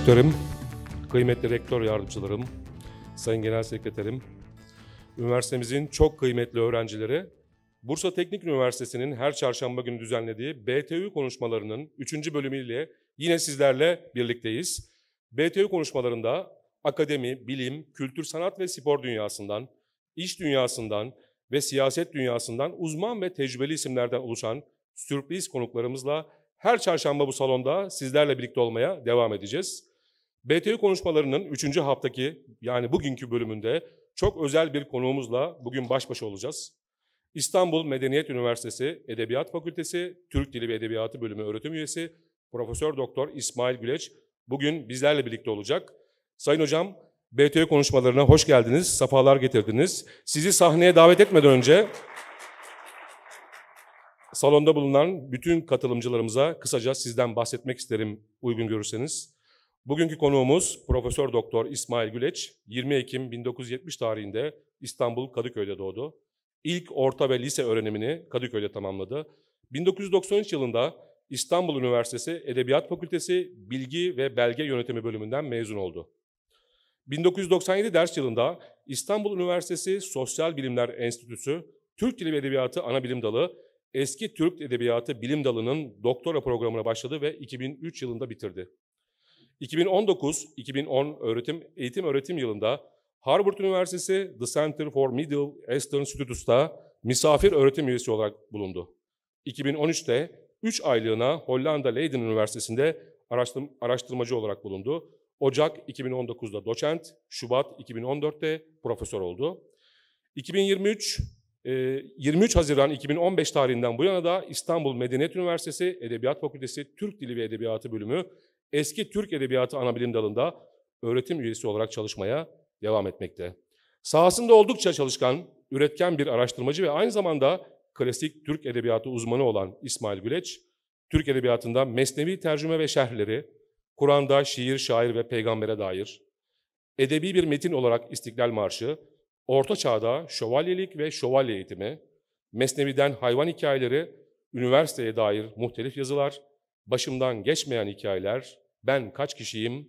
Rektörüm, kıymetli rektör yardımcılarım, sayın genel sekreterim, üniversitemizin çok kıymetli öğrencileri, Bursa Teknik Üniversitesi'nin her çarşamba günü düzenlediği BTÜ konuşmalarının 3. bölümüyle yine sizlerle birlikteyiz. BTÜ konuşmalarında akademi, bilim, kültür, sanat ve spor dünyasından, iş dünyasından ve siyaset dünyasından uzman ve tecrübeli isimlerden oluşan sürpriz konuklarımızla her çarşamba bu salonda sizlerle birlikte olmaya devam edeceğiz. BTU konuşmalarının 3. haftaki yani bugünkü bölümünde çok özel bir konuğumuzla bugün baş başa olacağız. İstanbul Medeniyet Üniversitesi Edebiyat Fakültesi Türk Dili ve Edebiyatı Bölümü öğretim üyesi Profesör Doktor İsmail Güleç bugün bizlerle birlikte olacak. Sayın hocam, BTO konuşmalarına hoş geldiniz, safalar getirdiniz. Sizi sahneye davet etmeden önce salonda bulunan bütün katılımcılarımıza kısaca sizden bahsetmek isterim uygun görürseniz. Bugünkü konuğumuz Profesör Doktor İsmail Güleç, 20 Ekim 1970 tarihinde İstanbul Kadıköy'de doğdu. İlk orta ve lise öğrenimini Kadıköy'de tamamladı. 1993 yılında İstanbul Üniversitesi Edebiyat Fakültesi Bilgi ve Belge Yönetimi bölümünden mezun oldu. 1997 ders yılında İstanbul Üniversitesi Sosyal Bilimler Enstitüsü Türk Dili ve Edebiyatı Ana Bilim Dalı Eski Türk Edebiyatı Bilim Dalı'nın doktora programına başladı ve 2003 yılında bitirdi. 2019-2010 öğretim eğitim öğretim yılında Harvard Üniversitesi The Center for Middle Eastern Studies'ta misafir öğretim üyesi olarak bulundu. 2013'te 3 aylığına Hollanda Leiden Üniversitesi'nde araştırmacı olarak bulundu. Ocak 2019'da doçent, Şubat 2014'te profesör oldu. 2023 23 e, Haziran 2015 tarihinden bu yana da İstanbul Medeniyet Üniversitesi Edebiyat Fakültesi Türk Dili ve Edebiyatı Bölümü eski Türk Edebiyatı Anabilim Dalı'nda öğretim üyesi olarak çalışmaya devam etmekte. Sahasında oldukça çalışkan, üretken bir araştırmacı ve aynı zamanda klasik Türk Edebiyatı uzmanı olan İsmail Güleç, Türk Edebiyatı'nda mesnevi tercüme ve şerhleri, Kur'an'da şiir, şair ve peygambere dair, edebi bir metin olarak İstiklal Marşı, Orta Çağ'da şövalyelik ve şövalye eğitimi, mesneviden hayvan hikayeleri, üniversiteye dair muhtelif yazılar, başımdan geçmeyen hikayeler, ben kaç kişiyim?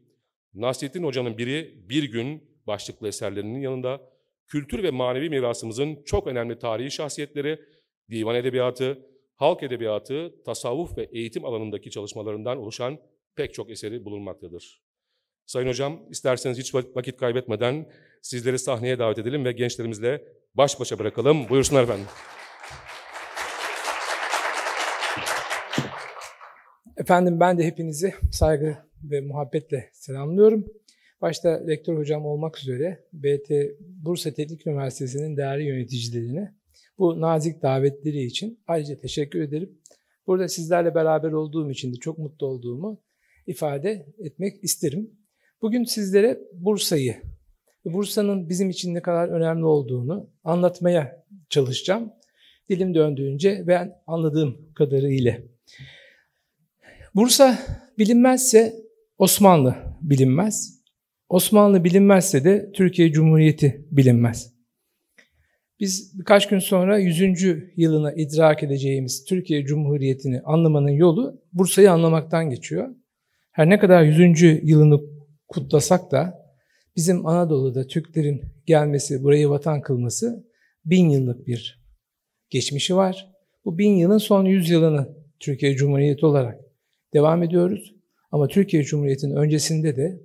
Nasrettin Hoca'nın biri bir gün başlıklı eserlerinin yanında kültür ve manevi mirasımızın çok önemli tarihi şahsiyetleri, divan edebiyatı, halk edebiyatı, tasavvuf ve eğitim alanındaki çalışmalarından oluşan pek çok eseri bulunmaktadır. Sayın Hocam, isterseniz hiç vakit kaybetmeden sizleri sahneye davet edelim ve gençlerimizle baş başa bırakalım. Buyursunlar efendim. Efendim ben de hepinizi saygı ve muhabbetle selamlıyorum. Başta rektör hocam olmak üzere BT Bursa Teknik Üniversitesi'nin değerli yöneticilerine bu nazik davetleri için ayrıca teşekkür ederim. Burada sizlerle beraber olduğum için de çok mutlu olduğumu ifade etmek isterim. Bugün sizlere Bursa'yı, Bursa'nın bizim için ne kadar önemli olduğunu anlatmaya çalışacağım. Dilim döndüğünce ben anladığım kadarıyla. Bursa bilinmezse Osmanlı bilinmez. Osmanlı bilinmezse de Türkiye Cumhuriyeti bilinmez. Biz birkaç gün sonra 100. yılına idrak edeceğimiz Türkiye Cumhuriyeti'ni anlamanın yolu Bursa'yı anlamaktan geçiyor. Her ne kadar 100. yılını kutlasak da bizim Anadolu'da Türklerin gelmesi, burayı vatan kılması bin yıllık bir geçmişi var. Bu bin yılın son yüz yılını Türkiye Cumhuriyeti olarak devam ediyoruz. Ama Türkiye Cumhuriyeti'nin öncesinde de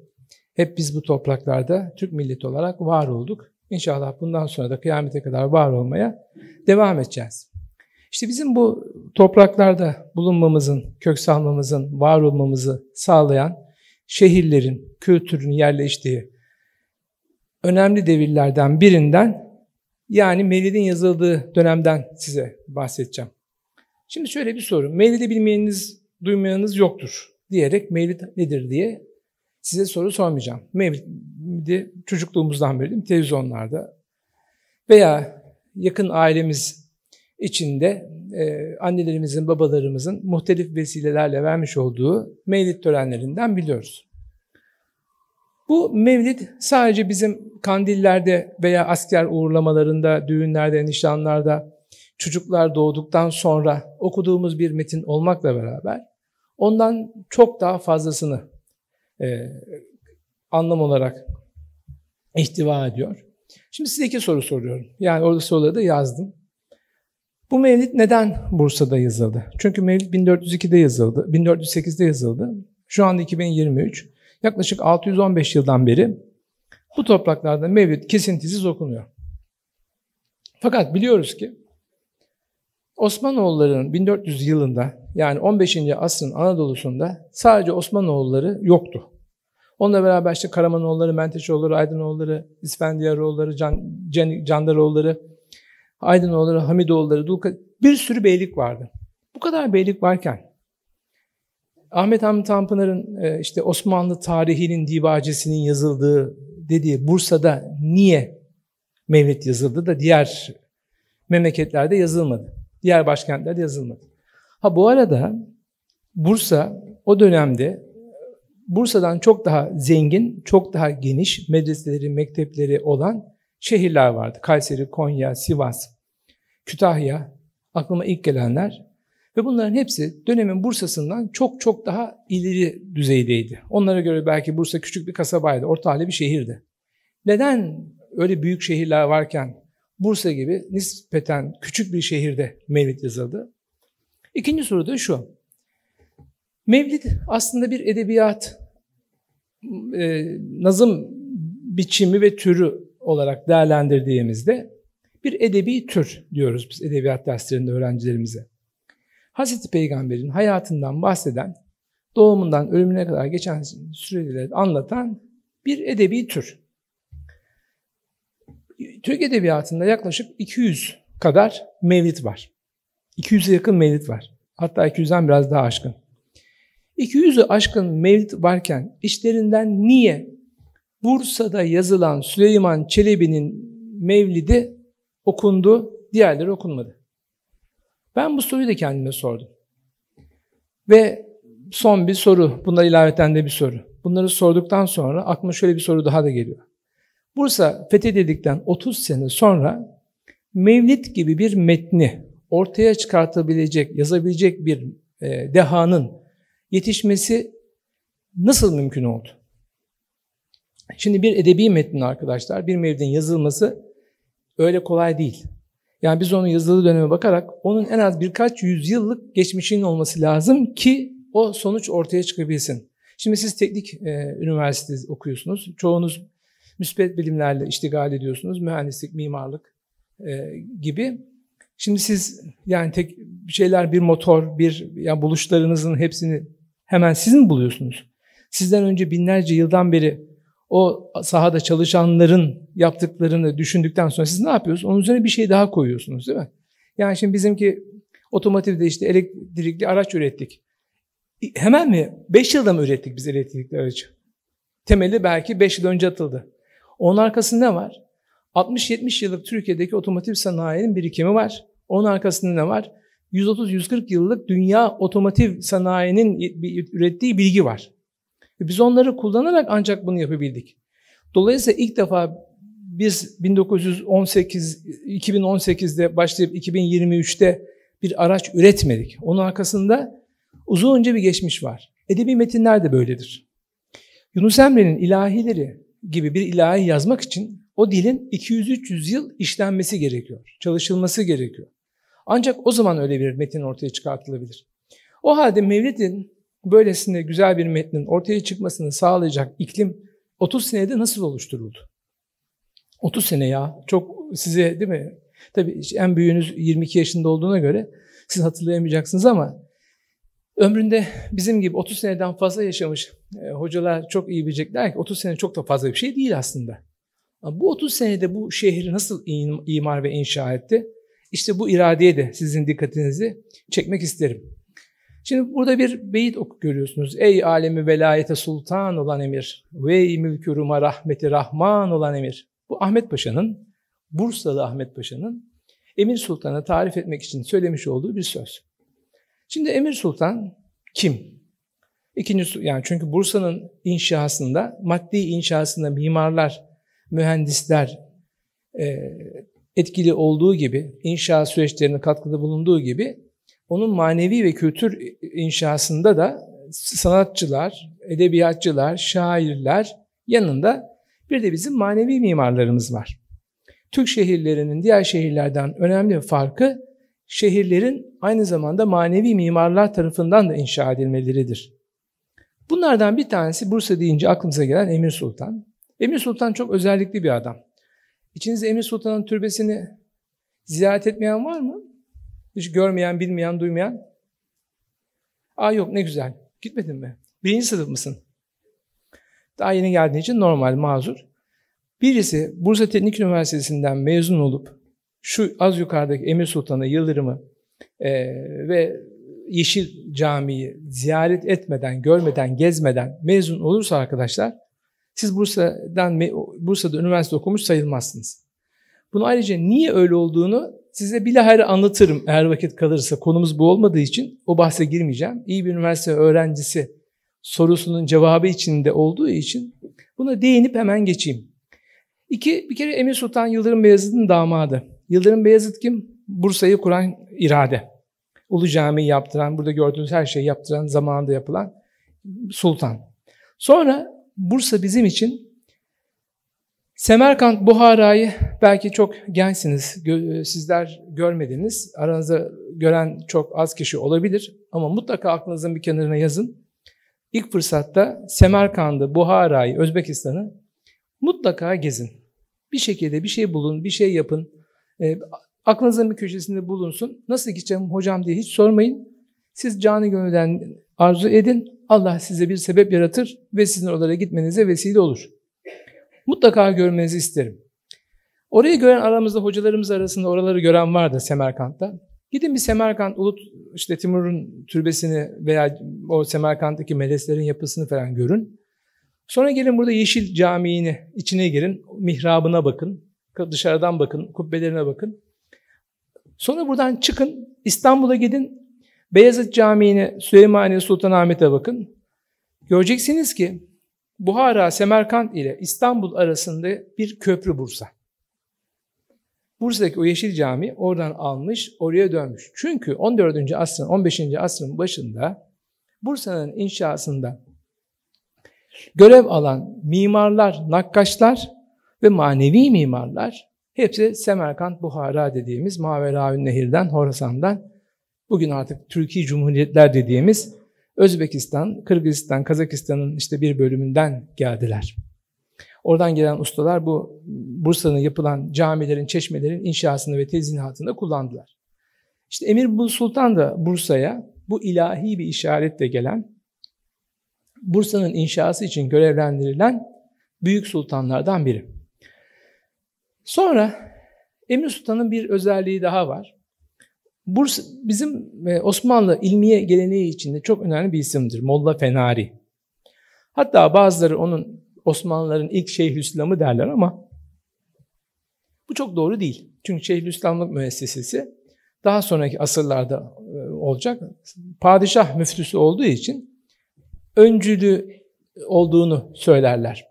hep biz bu topraklarda Türk milleti olarak var olduk. İnşallah bundan sonra da kıyamete kadar var olmaya devam edeceğiz. İşte bizim bu topraklarda bulunmamızın, kök salmamızın, var olmamızı sağlayan şehirlerin, kültürün yerleştiği önemli devirlerden birinden yani Mevlid'in yazıldığı dönemden size bahsedeceğim. Şimdi şöyle bir soru. Mevlid'i bilmeyeniniz duymayanınız yoktur diyerek mevlid nedir diye size soru sormayacağım. Mevlid'i çocukluğumuzdan beri televizyonlarda veya yakın ailemiz içinde e, annelerimizin, babalarımızın muhtelif vesilelerle vermiş olduğu mevlid törenlerinden biliyoruz. Bu mevlid sadece bizim kandillerde veya asker uğurlamalarında, düğünlerde, nişanlarda çocuklar doğduktan sonra okuduğumuz bir metin olmakla beraber ondan çok daha fazlasını e, anlam olarak ihtiva ediyor. Şimdi size iki soru soruyorum. Yani orada soruları da yazdım. Bu mevlid neden Bursa'da yazıldı? Çünkü mevlid 1402'de yazıldı, 1408'de yazıldı. Şu anda 2023. Yaklaşık 615 yıldan beri bu topraklarda mevlid kesintisiz okunuyor. Fakat biliyoruz ki Osmanoğulların 1400 yılında yani 15. asrın Anadolu'sunda sadece Osmanoğulları yoktu. Onunla beraber işte Karamanoğulları, Menteşoğulları, Aydınoğulları, İsfendiyaroğulları, Can, Candaroğulları, Aydınoğulları, Hamidoğulları, Dulka bir sürü beylik vardı. Bu kadar beylik varken Ahmet Hamdi Tanpınar'ın e, işte Osmanlı tarihinin divacesinin yazıldığı dediği Bursa'da niye Mevlid yazıldı da diğer memleketlerde yazılmadı? Diğer başkentler yazılmadı. Ha bu arada Bursa o dönemde Bursa'dan çok daha zengin, çok daha geniş medreseleri, mektepleri olan şehirler vardı. Kayseri, Konya, Sivas, Kütahya, aklıma ilk gelenler. Ve bunların hepsi dönemin Bursa'sından çok çok daha ileri düzeydeydi. Onlara göre belki Bursa küçük bir kasabaydı, orta hali bir şehirdi. Neden öyle büyük şehirler varken Bursa gibi nispeten küçük bir şehirde mevlid yazıldı. İkinci soru da şu. Mevlid aslında bir edebiyat, e, nazım biçimi ve türü olarak değerlendirdiğimizde bir edebi tür diyoruz biz edebiyat derslerinde öğrencilerimize. Hazreti Peygamber'in hayatından bahseden, doğumundan ölümüne kadar geçen süreleri anlatan bir edebi tür. Türk Edebiyatı'nda yaklaşık 200 kadar mevlit var. 200'e yakın mevlit var. Hatta 200'den biraz daha aşkın. 200'ü aşkın mevlit varken işlerinden niye Bursa'da yazılan Süleyman Çelebi'nin mevlidi okundu, diğerleri okunmadı? Ben bu soruyu da kendime sordum. Ve son bir soru, bunlar ilaveten de bir soru. Bunları sorduktan sonra aklıma şöyle bir soru daha da geliyor. Bursa fethedildikten 30 sene sonra Mevlid gibi bir metni ortaya çıkartabilecek, yazabilecek bir e, dehanın yetişmesi nasıl mümkün oldu? Şimdi bir edebi metnin arkadaşlar, bir mevlidin yazılması öyle kolay değil. Yani biz onun yazılı döneme bakarak onun en az birkaç yüzyıllık geçmişinin olması lazım ki o sonuç ortaya çıkabilsin. Şimdi siz teknik e, üniversitesi okuyorsunuz. Çoğunuz müspet bilimlerle iştigal ediyorsunuz. Mühendislik, mimarlık e, gibi. Şimdi siz yani tek şeyler bir motor, bir yani buluşlarınızın hepsini hemen siz mi buluyorsunuz? Sizden önce binlerce yıldan beri o sahada çalışanların yaptıklarını düşündükten sonra siz ne yapıyorsunuz? Onun üzerine bir şey daha koyuyorsunuz değil mi? Yani şimdi bizimki otomotivde işte elektrikli araç ürettik. Hemen mi? 5 yılda mı ürettik biz elektrikli aracı? Temeli belki 5 yıl önce atıldı. Onun arkasında ne var? 60-70 yıllık Türkiye'deki otomotiv sanayinin birikimi var. Onun arkasında ne var? 130-140 yıllık dünya otomotiv sanayinin ürettiği bilgi var. E, biz onları kullanarak ancak bunu yapabildik. Dolayısıyla ilk defa biz 1918 2018'de başlayıp 2023'te bir araç üretmedik. Onun arkasında uzun önce bir geçmiş var. Edebi metinler de böyledir. Yunus Emre'nin ilahileri gibi bir ilahi yazmak için o dilin 200-300 yıl işlenmesi gerekiyor, çalışılması gerekiyor. Ancak o zaman öyle bir metin ortaya çıkartılabilir. O halde Mevlid'in böylesine güzel bir metnin ortaya çıkmasını sağlayacak iklim 30 senede nasıl oluşturuldu? 30 sene ya çok size değil mi? Tabii en büyüğünüz 22 yaşında olduğuna göre siz hatırlayamayacaksınız ama ömründe bizim gibi 30 seneden fazla yaşamış e, hocalar çok iyi bilecekler ki 30 sene çok da fazla bir şey değil aslında. Ama bu 30 senede bu şehri nasıl imar ve inşa etti? İşte bu iradeye de sizin dikkatinizi çekmek isterim. Şimdi burada bir beyit ok görüyorsunuz. Ey alemi velayete sultan olan emir. Vey mülkü ruma rahmeti rahman olan emir. Bu Ahmet Paşa'nın, Bursalı Ahmet Paşa'nın Emir Sultan'a tarif etmek için söylemiş olduğu bir söz. Şimdi Emir Sultan kim? İkincisi yani çünkü Bursa'nın inşasında, maddi inşasında mimarlar, mühendisler e, etkili olduğu gibi, inşa süreçlerine katkıda bulunduğu gibi onun manevi ve kültür inşasında da sanatçılar, edebiyatçılar, şairler yanında bir de bizim manevi mimarlarımız var. Türk şehirlerinin diğer şehirlerden önemli farkı şehirlerin aynı zamanda manevi mimarlar tarafından da inşa edilmeleridir. Bunlardan bir tanesi Bursa deyince aklımıza gelen Emir Sultan. Emir Sultan çok özellikli bir adam. İçinizde Emir Sultan'ın türbesini ziyaret etmeyen var mı? Hiç görmeyen, bilmeyen, duymayan? Aa yok ne güzel. Gitmedin mi? Birinci sınıf mısın? Daha yeni geldiğin için normal, mazur. Birisi Bursa Teknik Üniversitesi'nden mezun olup şu az yukarıdaki Emir Sultan'ı, Yıldırım'ı e, ve Yeşil Camii'yi ziyaret etmeden, görmeden, gezmeden mezun olursa arkadaşlar siz Bursa'dan Bursa'da üniversite okumuş sayılmazsınız. Bunu ayrıca niye öyle olduğunu size bilahare anlatırım eğer vakit kalırsa. Konumuz bu olmadığı için o bahse girmeyeceğim. İyi bir üniversite öğrencisi sorusunun cevabı içinde olduğu için buna değinip hemen geçeyim. İki, bir kere Emir Sultan Yıldırım Beyazıt'ın damadı. Yıldırım Beyazıt kim? Bursa'yı kuran irade. Ulu Cami'yi yaptıran, burada gördüğünüz her şeyi yaptıran, zamanında yapılan sultan. Sonra Bursa bizim için Semerkant Buhara'yı belki çok gençsiniz, gö sizler görmediniz. Aranızda gören çok az kişi olabilir ama mutlaka aklınızın bir kenarına yazın. İlk fırsatta Semerkand'ı, Buhara'yı, Özbekistan'ı mutlaka gezin. Bir şekilde bir şey bulun, bir şey yapın. E, aklınızın bir köşesinde bulunsun. Nasıl gideceğim hocam diye hiç sormayın. Siz canı gönülden arzu edin. Allah size bir sebep yaratır ve sizin oralara gitmenize vesile olur. Mutlaka görmenizi isterim. Orayı gören aramızda hocalarımız arasında oraları gören vardı Semerkant'ta. Gidin bir Semerkant, Ulut, işte Timur'un türbesini veya o Semerkant'taki meleslerin yapısını falan görün. Sonra gelin burada Yeşil Camii'ni içine girin, mihrabına bakın, dışarıdan bakın, kubbelerine bakın. Sonra buradan çıkın, İstanbul'a gidin, Beyazıt Camii'ne, Süleymaniye Sultanahmet'e bakın. Göreceksiniz ki Buhara, Semerkant ile İstanbul arasında bir köprü Bursa. Bursa'daki o Yeşil Cami oradan almış, oraya dönmüş. Çünkü 14. asrın, 15. asrın başında Bursa'nın inşasında görev alan mimarlar, nakkaşlar ve manevi mimarlar Hepsi Semerkant Buhara dediğimiz Maveravün Nehir'den, Horasan'dan, bugün artık Türkiye Cumhuriyetler dediğimiz Özbekistan, Kırgızistan, Kazakistan'ın işte bir bölümünden geldiler. Oradan gelen ustalar bu Bursa'nın yapılan camilerin, çeşmelerin inşasını ve tezinhatını kullandılar. İşte Emir Bul Sultan da Bursa'ya bu ilahi bir işaretle gelen, Bursa'nın inşası için görevlendirilen büyük sultanlardan biri. Sonra Emir Sultan'ın bir özelliği daha var. Bursa, bizim e, Osmanlı ilmiye geleneği içinde çok önemli bir isimdir. Molla Fenari. Hatta bazıları onun Osmanlıların ilk Şeyhülislam'ı derler ama bu çok doğru değil. Çünkü Şeyhülislamlık müessesesi daha sonraki asırlarda e, olacak padişah müftüsü olduğu için öncülü olduğunu söylerler.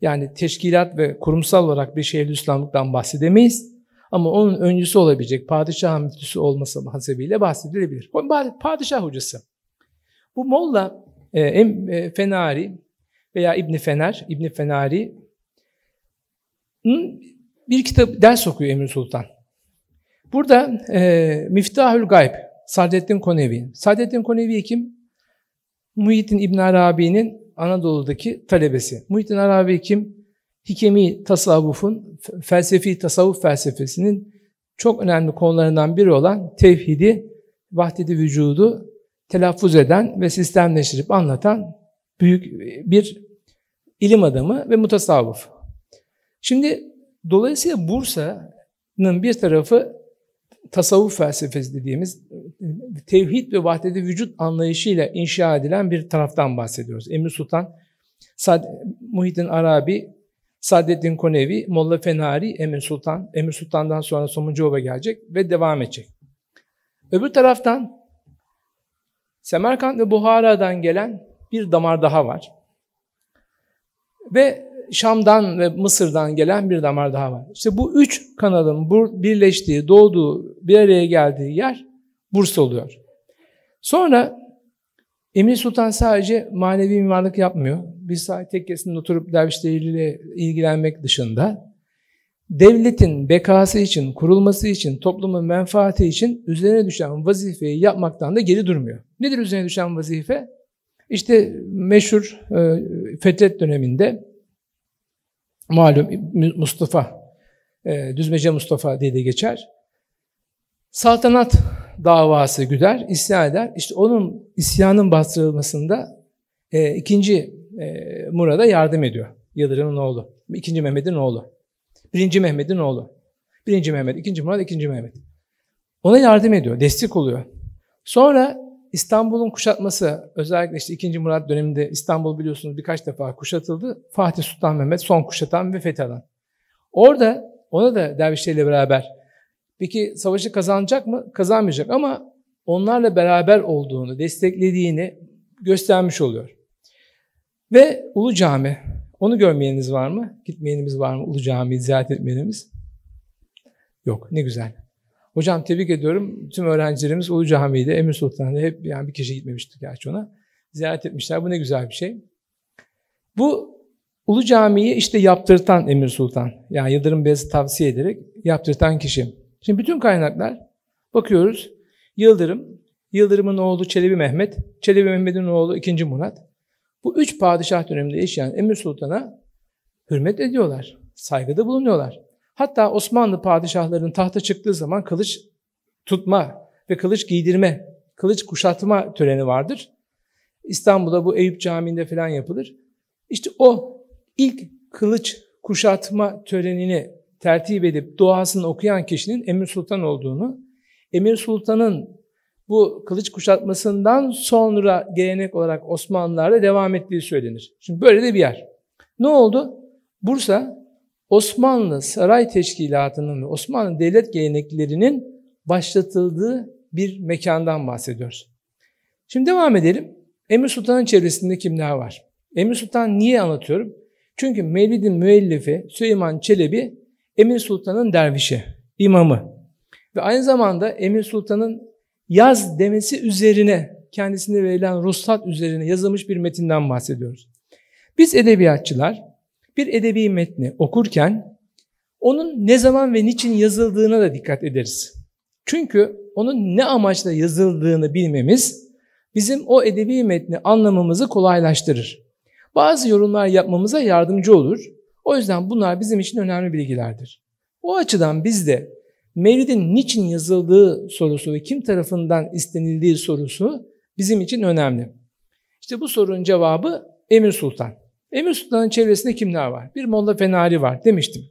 Yani teşkilat ve kurumsal olarak bir şehir Şeyhülislamlıktan bahsedemeyiz. Ama onun öncüsü olabilecek padişah müftüsü olması hasebiyle bahsedilebilir. Padişah hocası. Bu Molla e, e Fenari veya İbni Fener, İbni Fenari bir kitap ders okuyor Emir Sultan. Burada e, Miftahül Gayb, Sadettin Konevi. Sadettin Konevi kim? Muhyiddin İbn Arabi'nin Anadolu'daki talebesi. Muhittin Arabi kim? Hikemi tasavvufun, felsefi tasavvuf felsefesinin çok önemli konularından biri olan tevhidi, vahdedi vücudu telaffuz eden ve sistemleştirip anlatan büyük bir ilim adamı ve mutasavvuf. Şimdi dolayısıyla Bursa'nın bir tarafı tasavvuf felsefesi dediğimiz tevhid ve vahdede vücut anlayışıyla inşa edilen bir taraftan bahsediyoruz. Emir Sultan, Sad Muhyiddin Arabi, Saadettin Konevi, Molla Fenari, Emir Sultan, Emir Sultan'dan sonra Somuncuova gelecek ve devam edecek. Öbür taraftan Semerkant ve Buhara'dan gelen bir damar daha var. Ve Şam'dan ve Mısır'dan gelen bir damar daha var. İşte bu üç kanalın birleştiği, doğduğu, bir araya geldiği yer Bursa oluyor. Sonra Emir Sultan sadece manevi mimarlık yapmıyor. Bir saat tekkesinde oturup dervişleriyle ilgilenmek dışında devletin bekası için, kurulması için, toplumun menfaati için üzerine düşen vazifeyi yapmaktan da geri durmuyor. Nedir üzerine düşen vazife? İşte meşhur e, Fetret döneminde malum Mustafa, e, Düzmece Mustafa diye de geçer. Saltanat davası güder, isyan eder. İşte onun isyanın bastırılmasında e, ikinci e, Murad'a yardım ediyor. Yıldırım'ın oğlu, ikinci Mehmet'in oğlu, birinci Mehmet'in oğlu. Birinci Mehmet, ikinci Murad, ikinci Mehmet. Ona yardım ediyor, destek oluyor. Sonra İstanbul'un kuşatması özellikle işte 2. Murat döneminde İstanbul biliyorsunuz birkaç defa kuşatıldı. Fatih Sultan Mehmet son kuşatan ve fethalan. Orada ona da dervişler beraber peki savaşı kazanacak mı? Kazanmayacak ama onlarla beraber olduğunu, desteklediğini göstermiş oluyor. Ve Ulu Cami, onu görmeyeniniz var mı? Gitmeyeniniz var mı Ulu Cami'yi ziyaret etmeyenimiz? Yok, ne güzel. Hocam tebrik ediyorum. Tüm öğrencilerimiz Ulu Camii'de, Emir Sultan'da hep yani bir kişi gitmemişti gerçi ona. Ziyaret etmişler. Bu ne güzel bir şey. Bu Ulu Camii'yi işte yaptırtan Emir Sultan. Yani Yıldırım Beyaz'ı tavsiye ederek yaptırtan kişi. Şimdi bütün kaynaklar bakıyoruz. Yıldırım, Yıldırım'ın oğlu Çelebi Mehmet, Çelebi Mehmet'in oğlu 2. Murat. Bu üç padişah döneminde yaşayan Emir Sultan'a hürmet ediyorlar, saygıda bulunuyorlar. Hatta Osmanlı padişahlarının tahta çıktığı zaman kılıç tutma ve kılıç giydirme, kılıç kuşatma töreni vardır. İstanbul'da bu Eyüp Camii'nde falan yapılır. İşte o ilk kılıç kuşatma törenini tertip edip duasını okuyan kişinin Emir Sultan olduğunu, Emir Sultan'ın bu kılıç kuşatmasından sonra gelenek olarak Osmanlılar'da devam ettiği söylenir. Şimdi böyle de bir yer. Ne oldu? Bursa Osmanlı saray teşkilatının Osmanlı devlet geleneklerinin başlatıldığı bir mekandan bahsediyoruz. Şimdi devam edelim. Emir Sultan'ın çevresinde kimler var? Emir Sultan niye anlatıyorum? Çünkü Mevlid'in müellifi Süleyman Çelebi Emir Sultan'ın dervişi, imamı. Ve aynı zamanda Emir Sultan'ın yaz demesi üzerine, kendisine verilen ruhsat üzerine yazılmış bir metinden bahsediyoruz. Biz edebiyatçılar bir edebi metni okurken onun ne zaman ve niçin yazıldığına da dikkat ederiz. Çünkü onun ne amaçla yazıldığını bilmemiz bizim o edebi metni anlamamızı kolaylaştırır. Bazı yorumlar yapmamıza yardımcı olur. O yüzden bunlar bizim için önemli bilgilerdir. O açıdan biz de Mevlid'in niçin yazıldığı sorusu ve kim tarafından istenildiği sorusu bizim için önemli. İşte bu sorunun cevabı Emir Sultan. Emir Sultan'ın çevresinde kimler var? Bir Molla Fenari var demiştim.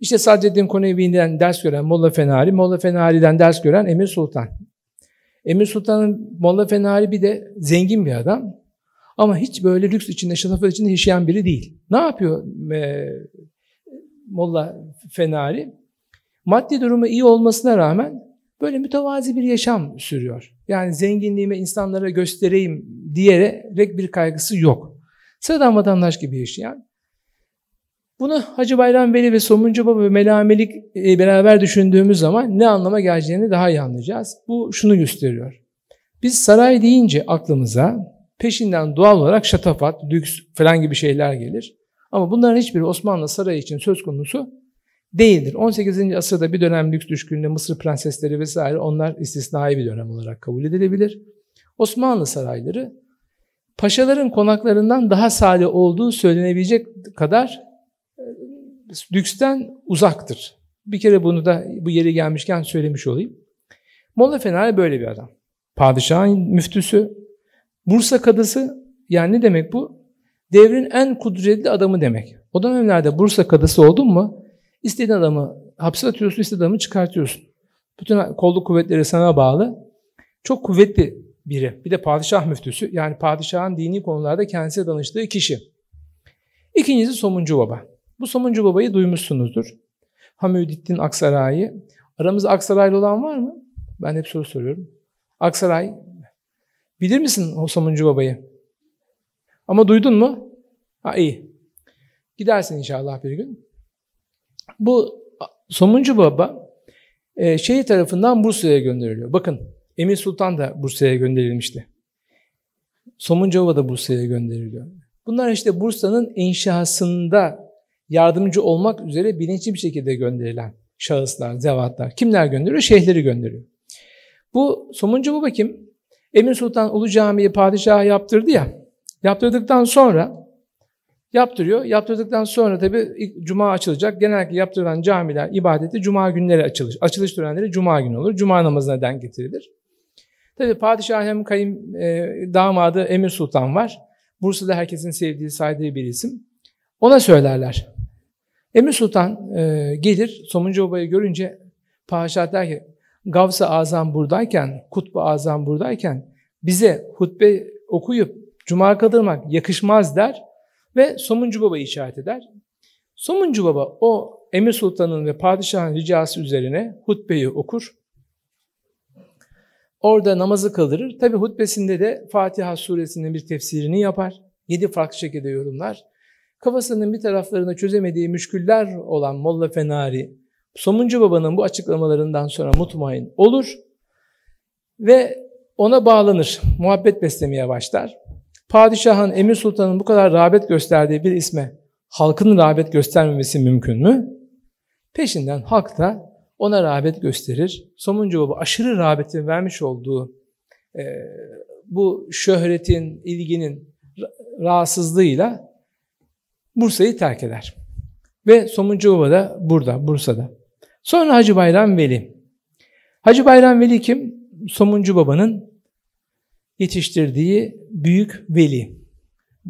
İşte Sadreddin Konevi'nden ders gören Molla Fenari, Molla Fenari'den ders gören Emir Sultan. Emir Sultan'ın Molla Fenari bir de zengin bir adam. Ama hiç böyle lüks içinde, şatafat içinde yaşayan biri değil. Ne yapıyor e, Molla Fenari? Maddi durumu iyi olmasına rağmen böyle mütevazi bir yaşam sürüyor. Yani zenginliğimi insanlara göstereyim diyerek bir kaygısı yok. Sıradan vatandaş gibi yaşayan. Bunu Hacı Bayram Veli ve Somuncu Baba ve Melamelik e, beraber düşündüğümüz zaman ne anlama geleceğini daha iyi anlayacağız. Bu şunu gösteriyor. Biz saray deyince aklımıza peşinden doğal olarak şatafat, lüks falan gibi şeyler gelir. Ama bunların hiçbiri Osmanlı sarayı için söz konusu değildir. 18. asırda bir dönem lüks düşkünlüğü, Mısır prensesleri vesaire onlar istisnai bir dönem olarak kabul edilebilir. Osmanlı sarayları paşaların konaklarından daha salih olduğu söylenebilecek kadar e, lüksten uzaktır. Bir kere bunu da bu yeri gelmişken söylemiş olayım. Molla Fener böyle bir adam. Padişahın müftüsü, Bursa kadısı yani ne demek bu? Devrin en kudretli adamı demek. O dönemlerde Bursa kadısı oldun mu istediğin adamı hapse atıyorsun, istediğin adamı çıkartıyorsun. Bütün kolluk kuvvetleri sana bağlı. Çok kuvvetli biri. Bir de padişah müftüsü yani padişahın dini konularda kendisi danıştığı kişi. İkincisi Somuncu Baba. Bu Somuncu Baba'yı duymuşsunuzdur. Hamidettin Aksaray'ı. Aramızda Aksaraylı olan var mı? Ben hep soru soruyorum. Aksaray. Bilir misin o Somuncu Baba'yı? Ama duydun mu? Ha iyi. Gidersin inşallah bir gün. Bu Somuncu Baba şey tarafından Bursa'ya gönderiliyor. Bakın Emir Sultan da Bursa'ya gönderilmişti. Somuncova da Bursa'ya gönderiliyor. Bunlar işte Bursa'nın inşasında yardımcı olmak üzere bilinçli bir şekilde gönderilen şahıslar, zevatlar. Kimler gönderiyor? Şeyhleri gönderiyor. Bu Somuncu Baba kim? Emir Sultan Ulu Camii'yi padişaha yaptırdı ya. Yaptırdıktan sonra yaptırıyor. Yaptırdıktan sonra tabi ilk cuma açılacak. Genellikle yaptırılan camiler ibadeti cuma günleri açılır. Açılış törenleri cuma günü olur. Cuma namazına denk getirilir. Tabi padişah hem kayın e, damadı Emir Sultan var. Bursa'da herkesin sevdiği, saydığı bir isim. Ona söylerler. Emir Sultan e, gelir, Somuncu Baba'yı görünce padişah der ki, Gavs-ı Azam buradayken, Kutbu Azam buradayken bize hutbe okuyup cuma kaldırmak yakışmaz der ve Somuncu Baba'yı işaret eder. Somuncu Baba o Emir Sultan'ın ve padişahın ricası üzerine hutbeyi okur. Orada namazı kıldırır. Tabi hutbesinde de Fatiha suresinin bir tefsirini yapar. Yedi farklı şekilde yorumlar. Kafasının bir taraflarına çözemediği müşküller olan Molla Fenari, Somuncu Baba'nın bu açıklamalarından sonra mutmain olur ve ona bağlanır, muhabbet beslemeye başlar. Padişahın, Emir Sultan'ın bu kadar rağbet gösterdiği bir isme halkın rağbet göstermemesi mümkün mü? Peşinden halk da ona rağbet gösterir. Somuncu Baba aşırı rağbetin vermiş olduğu e, bu şöhretin, ilginin rahatsızlığıyla Bursa'yı terk eder. Ve Somuncu Baba da burada, Bursa'da. Sonra Hacı Bayram Veli. Hacı Bayram Veli kim? Somuncu Baba'nın yetiştirdiği büyük veli.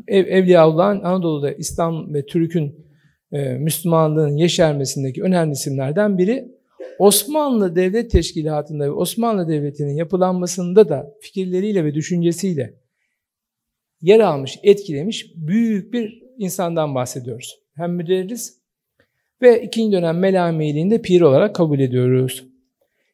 Ev, Evliyaullah'ın Anadolu'da İslam ve Türk'ün e, Müslümanlığın yeşermesindeki önemli isimlerden biri Osmanlı Devlet Teşkilatı'nda ve Osmanlı Devleti'nin yapılanmasında da fikirleriyle ve düşüncesiyle yer almış, etkilemiş büyük bir insandan bahsediyoruz. Hem müderris ve ikinci dönem melamiliğinde pir olarak kabul ediyoruz.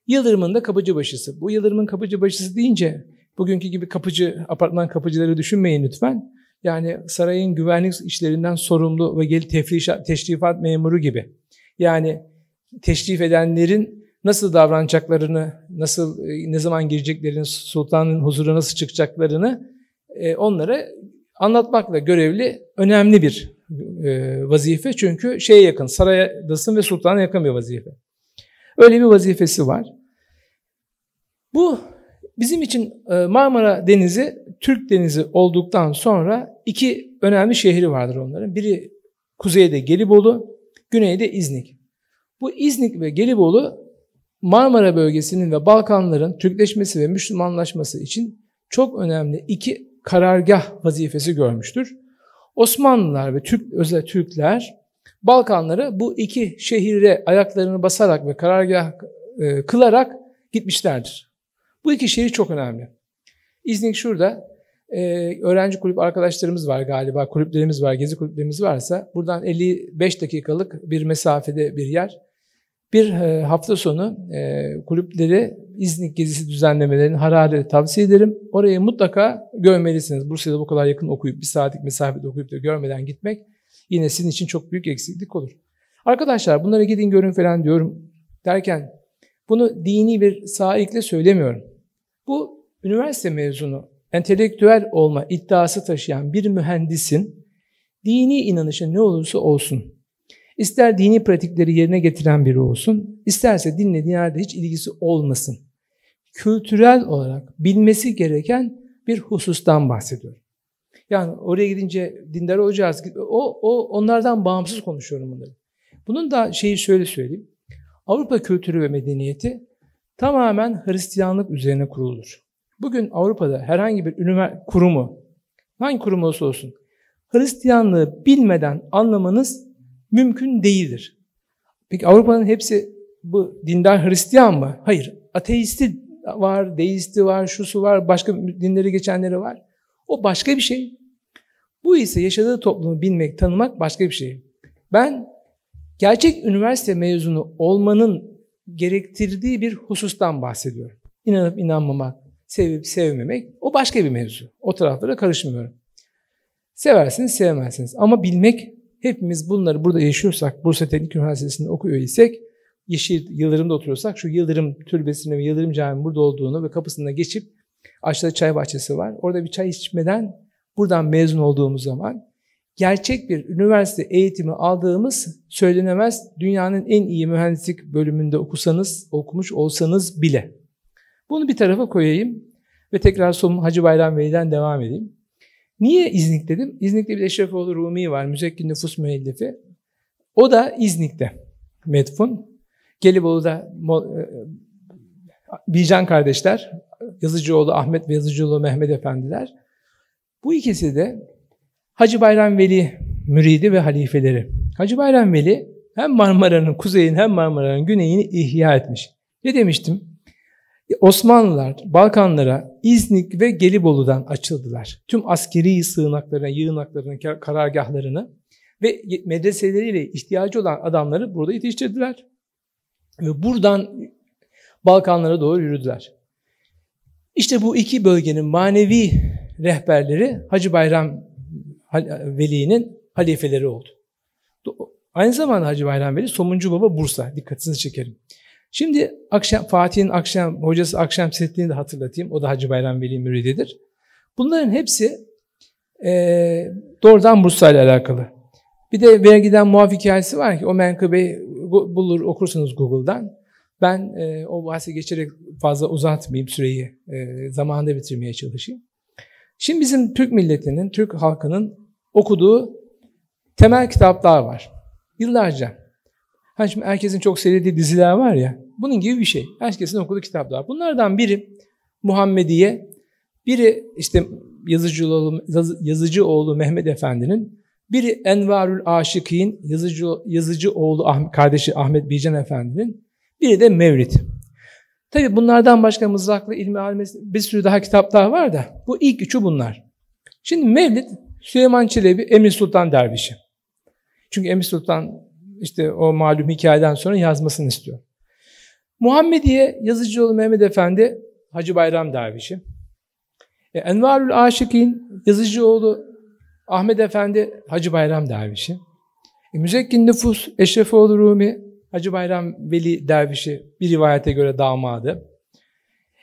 Yıldırım'ın da kapıcı başısı. Bu Yıldırım'ın kapıcı başısı deyince bugünkü gibi kapıcı, apartman kapıcıları düşünmeyin lütfen. Yani sarayın güvenlik işlerinden sorumlu ve gel tefrişat, teşrifat memuru gibi. Yani teşrif edenlerin nasıl davranacaklarını, nasıl e, ne zaman gireceklerini, sultanın huzuruna nasıl çıkacaklarını e, onlara anlatmakla görevli önemli bir e, vazife. Çünkü şeye yakın, saraydasın ve sultana yakın bir vazife. Öyle bir vazifesi var. Bu bizim için Marmara Denizi, Türk Denizi olduktan sonra iki önemli şehri vardır onların. Biri kuzeyde Gelibolu, güneyde İznik. Bu İznik ve Gelibolu Marmara bölgesinin ve Balkanların Türkleşmesi ve Müslümanlaşması için çok önemli iki karargah vazifesi görmüştür. Osmanlılar ve Türk özel Türkler Balkanları bu iki şehire ayaklarını basarak ve karargah e, kılarak gitmişlerdir. Bu iki şehir çok önemli. İznik şurada, e, öğrenci kulüp arkadaşlarımız var galiba, kulüplerimiz var, gezi kulüplerimiz varsa buradan 55 dakikalık bir mesafede bir yer. Bir e, hafta sonu e, kulüpleri İznik gezisi düzenlemelerini hararetle tavsiye ederim. Orayı mutlaka görmelisiniz. Bursa'da bu kadar yakın okuyup bir saatlik mesafede okuyup da görmeden gitmek yine sizin için çok büyük eksiklik olur. Arkadaşlar bunlara gidin görün falan diyorum derken bunu dini bir saikle söylemiyorum. Bu üniversite mezunu entelektüel olma iddiası taşıyan bir mühendisin dini inanışı ne olursa olsun İster dini pratikleri yerine getiren biri olsun, isterse dinle dinlerde hiç ilgisi olmasın. Kültürel olarak bilmesi gereken bir husustan bahsediyorum. Yani oraya gidince dindar olacağız. O, o onlardan bağımsız konuşuyorum bunları. Bunun da şeyi şöyle söyleyeyim. Avrupa kültürü ve medeniyeti tamamen Hristiyanlık üzerine kurulur. Bugün Avrupa'da herhangi bir üniversite kurumu, hangi kurum olsa olsun, Hristiyanlığı bilmeden anlamanız mümkün değildir. Peki Avrupa'nın hepsi bu dindar Hristiyan mı? Hayır. Ateisti var, deisti var, şusu var, başka dinleri geçenleri var. O başka bir şey. Bu ise yaşadığı toplumu bilmek, tanımak başka bir şey. Ben gerçek üniversite mezunu olmanın gerektirdiği bir husustan bahsediyorum. İnanıp inanmamak, sevip sevmemek o başka bir mevzu. O taraflara karışmıyorum. Seversiniz, sevmezsiniz ama bilmek Hepimiz bunları burada yaşıyorsak, Bursa Teknik Üniversitesi'nde okuyor isek, Yeşil Yıldırım'da oturuyorsak şu Yıldırım Türbesi'nin ve Yıldırım Camii'nin burada olduğunu ve kapısına geçip aşağıda çay bahçesi var. Orada bir çay içmeden buradan mezun olduğumuz zaman gerçek bir üniversite eğitimi aldığımız söylenemez. Dünyanın en iyi mühendislik bölümünde okusanız, okumuş olsanız bile. Bunu bir tarafa koyayım ve tekrar son Hacı Bayram Bey'den devam edeyim. Niye İznik dedim? İznik'te bir Eşrefoğlu Rumi var. Müzekkin nüfus müellifi. O da İznik'te metfun. Gelibolu'da e, Bican kardeşler, Yazıcıoğlu Ahmet ve Yazıcıoğlu Mehmet Efendiler. Bu ikisi de Hacı Bayram Veli müridi ve halifeleri. Hacı Bayram Veli hem Marmara'nın kuzeyini hem Marmara'nın güneyini ihya etmiş. Ne demiştim? Osmanlılar Balkanlara İznik ve Gelibolu'dan açıldılar. Tüm askeri sığınaklarına, yığınaklarına, karargahlarını ve medreseleriyle ihtiyacı olan adamları burada yetiştirdiler. Ve buradan Balkanlara doğru yürüdüler. İşte bu iki bölgenin manevi rehberleri Hacı Bayram Veli'nin halifeleri oldu. Aynı zamanda Hacı Bayram Veli Somuncu Baba Bursa. Dikkatinizi çekerim. Şimdi akşam Fatih'in akşam hocası akşam setliğini de hatırlatayım. O da Hacı Bayram Veli müridedir. Bunların hepsi e, doğrudan Bursa ile alakalı. Bir de vergiden muaf hikayesi var ki o menkıbeyi bulur okursunuz Google'dan. Ben e, o bahse geçerek fazla uzatmayayım süreyi, e, zamanında bitirmeye çalışayım. Şimdi bizim Türk milletinin, Türk halkının okuduğu temel kitaplar var. Yıllarca. Hani şimdi herkesin çok seyrettiği diziler var ya. Bunun gibi bir şey. Herkesin okuduğu kitaplar. Bunlardan biri Muhammediye, biri işte Yazıcıoğlu, Yazıcıoğlu Mehmet Efendi'nin, biri Envarül Aşıkîn, Yazıcı, Yazıcıoğlu ah, kardeşi Ahmet Bican Efendi'nin, biri de Mevlid. Tabi bunlardan başka mızraklı ilmi almesi bir sürü daha kitaplar var da bu ilk üçü bunlar. Şimdi Mevlid Süleyman Çelebi Emir Sultan Dervişi. Çünkü Emir Sultan işte o malum hikayeden sonra yazmasını istiyor. Muhammediye Yazıcıoğlu Mehmet Efendi Hacı Bayram Dervişi. E, Envarül Aşık'in Yazıcıoğlu Ahmet Efendi Hacı Bayram Dervişi. E, Müzekkin Nüfus Eşrefoğlu Rumi Hacı Bayram Veli Dervişi bir rivayete göre damadı.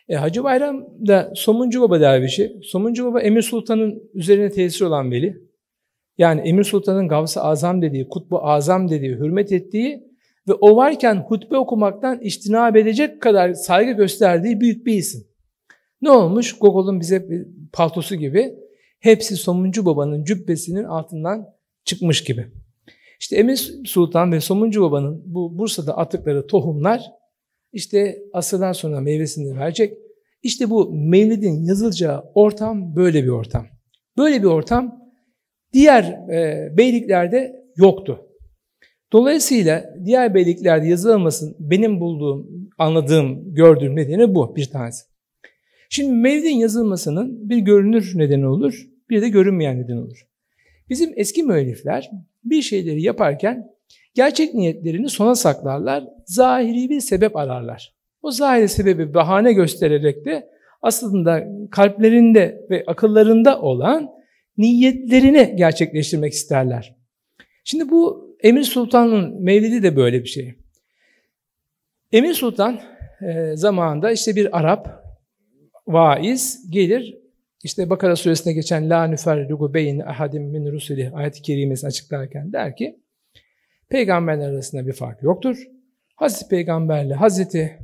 E, Hacı Bayram da Somuncu Baba Dervişi. Somuncu Baba Emir Sultan'ın üzerine tesir olan veli. Yani Emir Sultan'ın Gavs-ı Azam dediği, Kutbu Azam dediği, hürmet ettiği ve o varken hutbe okumaktan iştinab edecek kadar saygı gösterdiği büyük bir isim. Ne olmuş? Gogol'un bize paltosu gibi hepsi Somuncu Baba'nın cübbesinin altından çıkmış gibi. İşte Emir Sultan ve Somuncu Baba'nın bu Bursa'da attıkları tohumlar işte asırlar sonra meyvesini verecek. İşte bu mevlidin yazılacağı ortam böyle bir ortam. Böyle bir ortam Diğer e, beyliklerde yoktu. Dolayısıyla diğer beyliklerde yazılmasın benim bulduğum, anladığım, gördüğüm nedeni bu bir tanesi. Şimdi mevlidin yazılmasının bir görünür nedeni olur, bir de görünmeyen neden olur. Bizim eski müellifler bir şeyleri yaparken gerçek niyetlerini sona saklarlar, zahiri bir sebep ararlar. O zahiri sebebi bahane göstererek de aslında kalplerinde ve akıllarında olan niyetlerini gerçekleştirmek isterler. Şimdi bu Emir Sultan'ın mevlidi de böyle bir şey. Emir Sultan e, zamanında işte bir Arap vaiz gelir işte Bakara suresine geçen la nüferrugu beyin ahadim min rusuli ayet-i kerimesini açıklarken der ki peygamberler arasında bir fark yoktur. Hazreti Peygamberle Hazreti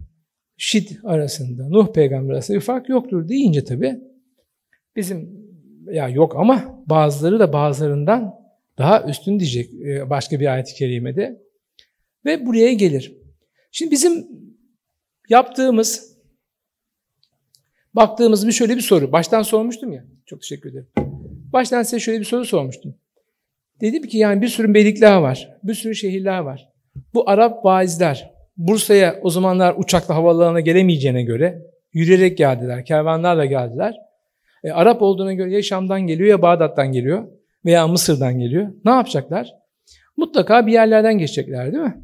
Şid arasında, Nuh peygamber arasında bir fark yoktur deyince tabi bizim ya yok ama bazıları da bazılarından daha üstün diyecek e, başka bir ayet-i kerimede. Ve buraya gelir. Şimdi bizim yaptığımız, baktığımız bir şöyle bir soru. Baştan sormuştum ya. Çok teşekkür ederim. Baştan size şöyle bir soru sormuştum. Dedim ki yani bir sürü beylikler var, bir sürü şehirler var. Bu Arap vaizler Bursa'ya o zamanlar uçakla havalarına gelemeyeceğine göre yürüyerek geldiler, kervanlarla geldiler. E, Arap olduğuna göre ya Şam'dan geliyor ya Bağdat'tan geliyor veya Mısır'dan geliyor. Ne yapacaklar? Mutlaka bir yerlerden geçecekler değil mi?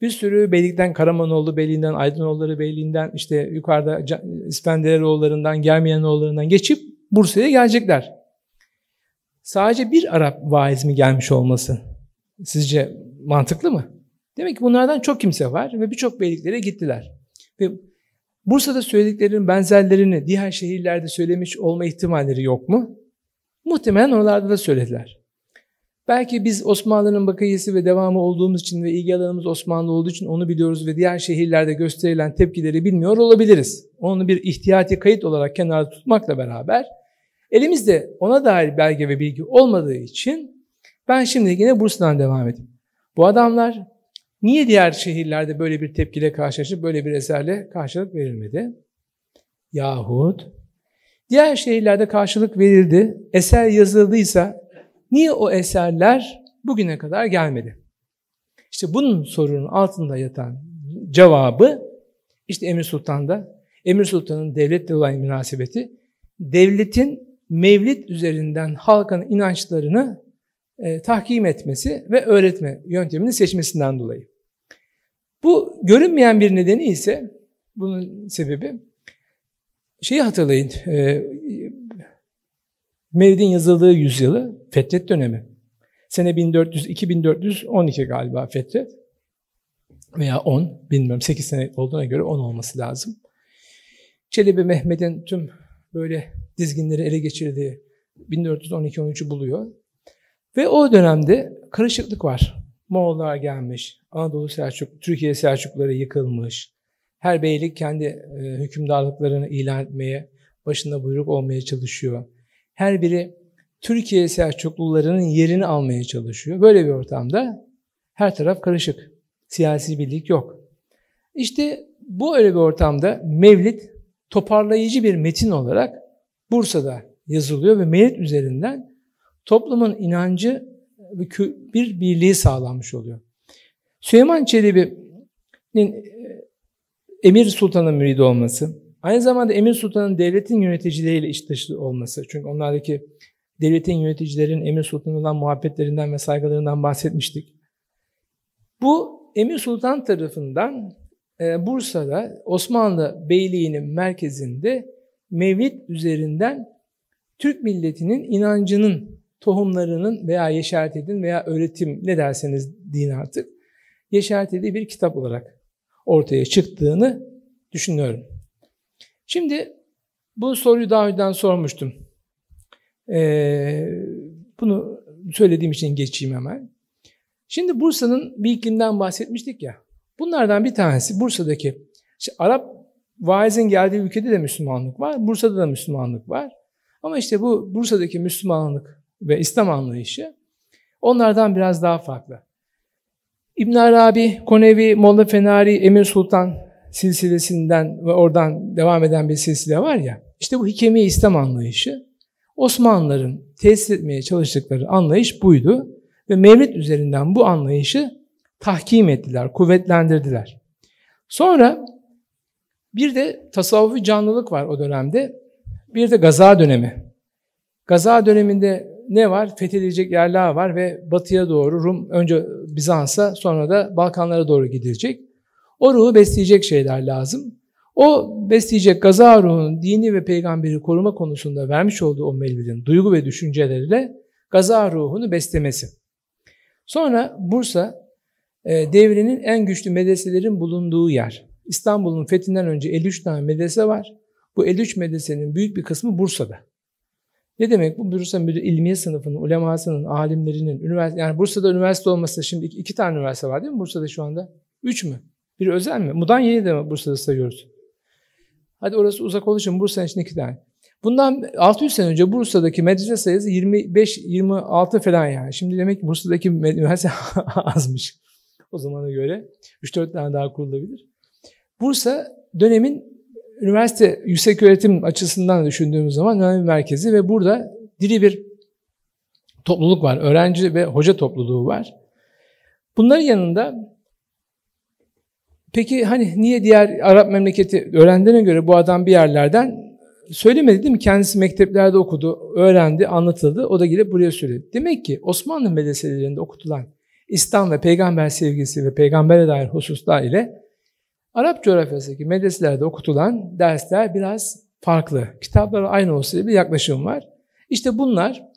Bir sürü beylikten Karamanoğlu beyliğinden, Aydınoğulları beyliğinden, işte yukarıda İspendereroğullarından, Germiyanoğullarından geçip Bursa'ya gelecekler. Sadece bir Arap vaiz mi gelmiş olması sizce mantıklı mı? Demek ki bunlardan çok kimse var ve birçok beyliklere gittiler. Ve Bursa'da söylediklerinin benzerlerini diğer şehirlerde söylemiş olma ihtimalleri yok mu? Muhtemelen oralarda da söylediler. Belki biz Osmanlı'nın bakiyesi ve devamı olduğumuz için ve ilgi alanımız Osmanlı olduğu için onu biliyoruz ve diğer şehirlerde gösterilen tepkileri bilmiyor olabiliriz. Onu bir ihtiyati kayıt olarak kenarda tutmakla beraber elimizde ona dair belge ve bilgi olmadığı için ben şimdi yine Bursa'dan devam edeyim. Bu adamlar Niye diğer şehirlerde böyle bir tepkiyle karşılaşıp böyle bir eserle karşılık verilmedi? Yahut diğer şehirlerde karşılık verildi, eser yazıldıysa niye o eserler bugüne kadar gelmedi? İşte bunun sorunun altında yatan cevabı işte Emir Sultan'da. Emir Sultan'ın devletle olan münasebeti, devletin mevlid üzerinden halkın inançlarını e, tahkim etmesi ve öğretme yöntemini seçmesinden dolayı. Bu görünmeyen bir nedeni ise bunun sebebi şeyi hatırlayın. E, Mevlid'in yazıldığı yüzyılı Fetret dönemi. Sene 1400 2412 galiba Fetret veya 10 bilmiyorum 8 sene olduğuna göre 10 olması lazım. Çelebi Mehmet'in tüm böyle dizginleri ele geçirdiği 1412-13'ü buluyor. Ve o dönemde karışıklık var. Moğollar gelmiş, Anadolu Selçuk, Türkiye Selçukları yıkılmış. Her beylik kendi e, hükümdarlıklarını ilan etmeye, başında buyruk olmaya çalışıyor. Her biri Türkiye Selçuklularının yerini almaya çalışıyor. Böyle bir ortamda her taraf karışık. Siyasi birlik yok. İşte bu öyle bir ortamda Mevlid toparlayıcı bir metin olarak Bursa'da yazılıyor ve Mevlid üzerinden toplumun inancı bir birliği sağlanmış oluyor. Süleyman Çelebi'nin e, Emir Sultan'ın müridi olması, aynı zamanda Emir Sultan'ın devletin yöneticileriyle iç dışı olması. Çünkü onlardaki devletin yöneticilerin Emir Sultan'a olan muhabbetlerinden ve saygılarından bahsetmiştik. Bu Emir Sultan tarafından e, Bursa'da Osmanlı Beyliği'nin merkezinde Mevlid üzerinden Türk milletinin inancının tohumlarının veya Yeşerted'in veya öğretim ne derseniz deyin artık Yeşerted'i bir kitap olarak ortaya çıktığını düşünüyorum. Şimdi bu soruyu daha önceden sormuştum. Ee, bunu söylediğim için geçeyim hemen. Şimdi Bursa'nın bir iklimden bahsetmiştik ya. Bunlardan bir tanesi Bursa'daki işte Arap vaizin geldiği ülkede de Müslümanlık var. Bursa'da da Müslümanlık var. Ama işte bu Bursa'daki Müslümanlık ve İslam anlayışı onlardan biraz daha farklı. İbn Arabi, Konevi, Molla Fenari, Emir Sultan silsilesinden ve oradan devam eden bir silsile var ya, işte bu hikemi İslam anlayışı. Osmanlıların tesis etmeye çalıştıkları anlayış buydu ve Mevlid üzerinden bu anlayışı tahkim ettiler, kuvvetlendirdiler. Sonra bir de tasavvufi canlılık var o dönemde. Bir de gaza dönemi. Gaza döneminde ne var? Fethedilecek yerler var ve batıya doğru Rum önce Bizans'a sonra da Balkanlara doğru gidecek. O ruhu besleyecek şeyler lazım. O besleyecek gaza ruhunun dini ve peygamberi koruma konusunda vermiş olduğu o mevlidin duygu ve düşünceleriyle gaza ruhunu beslemesi. Sonra Bursa e, devrinin en güçlü medreselerin bulunduğu yer. İstanbul'un fethinden önce 53 tane medrese var. Bu 53 medresenin büyük bir kısmı Bursa'da. Ne demek bu? Bursa Müdür ilmiye sınıfının, ulemasının, alimlerinin, üniversite, yani Bursa'da üniversite olmasa şimdi iki, iki tane üniversite var değil mi Bursa'da şu anda? Üç mü? bir özel mi? yeni de Bursa'da sayıyoruz. Hadi orası uzak olduğu için Bursa'nın içinde iki tane. Bundan 600 sene önce Bursa'daki medrese sayısı 25-26 falan yani. Şimdi demek ki Bursa'daki üniversite azmış o zamana göre. 3-4 tane daha kurulabilir. Bursa dönemin üniversite yüksek öğretim açısından düşündüğümüz zaman önemli merkezi ve burada diri bir topluluk var. Öğrenci ve hoca topluluğu var. Bunların yanında peki hani niye diğer Arap memleketi öğrendiğine göre bu adam bir yerlerden söylemedi değil mi? Kendisi mekteplerde okudu, öğrendi, anlatıldı. O da gelip buraya söyledi. Demek ki Osmanlı medreselerinde okutulan İslam ve peygamber sevgisi ve peygambere dair hususlar ile Arap coğrafyasındaki medreselerde okutulan dersler biraz farklı. Kitaplara aynı olsa bir yaklaşım var. İşte bunlar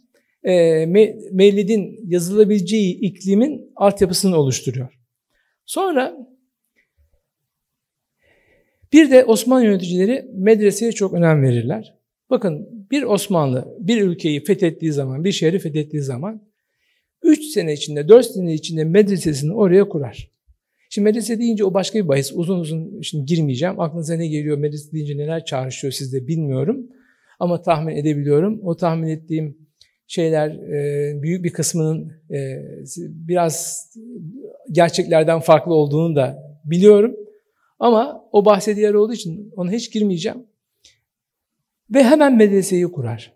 e, me mevlidin yazılabileceği iklimin altyapısını oluşturuyor. Sonra bir de Osmanlı yöneticileri medreseye çok önem verirler. Bakın bir Osmanlı bir ülkeyi fethettiği zaman, bir şehri fethettiği zaman 3 sene içinde, 4 sene içinde medresesini oraya kurar. Şimdi medrese deyince o başka bir bahis. Uzun uzun şimdi girmeyeceğim. Aklınıza ne geliyor? Medrese deyince neler çağrışıyor sizde bilmiyorum. Ama tahmin edebiliyorum. O tahmin ettiğim şeyler e, büyük bir kısmının e, biraz gerçeklerden farklı olduğunu da biliyorum. Ama o bahse diğer olduğu için ona hiç girmeyeceğim. Ve hemen medreseyi kurar.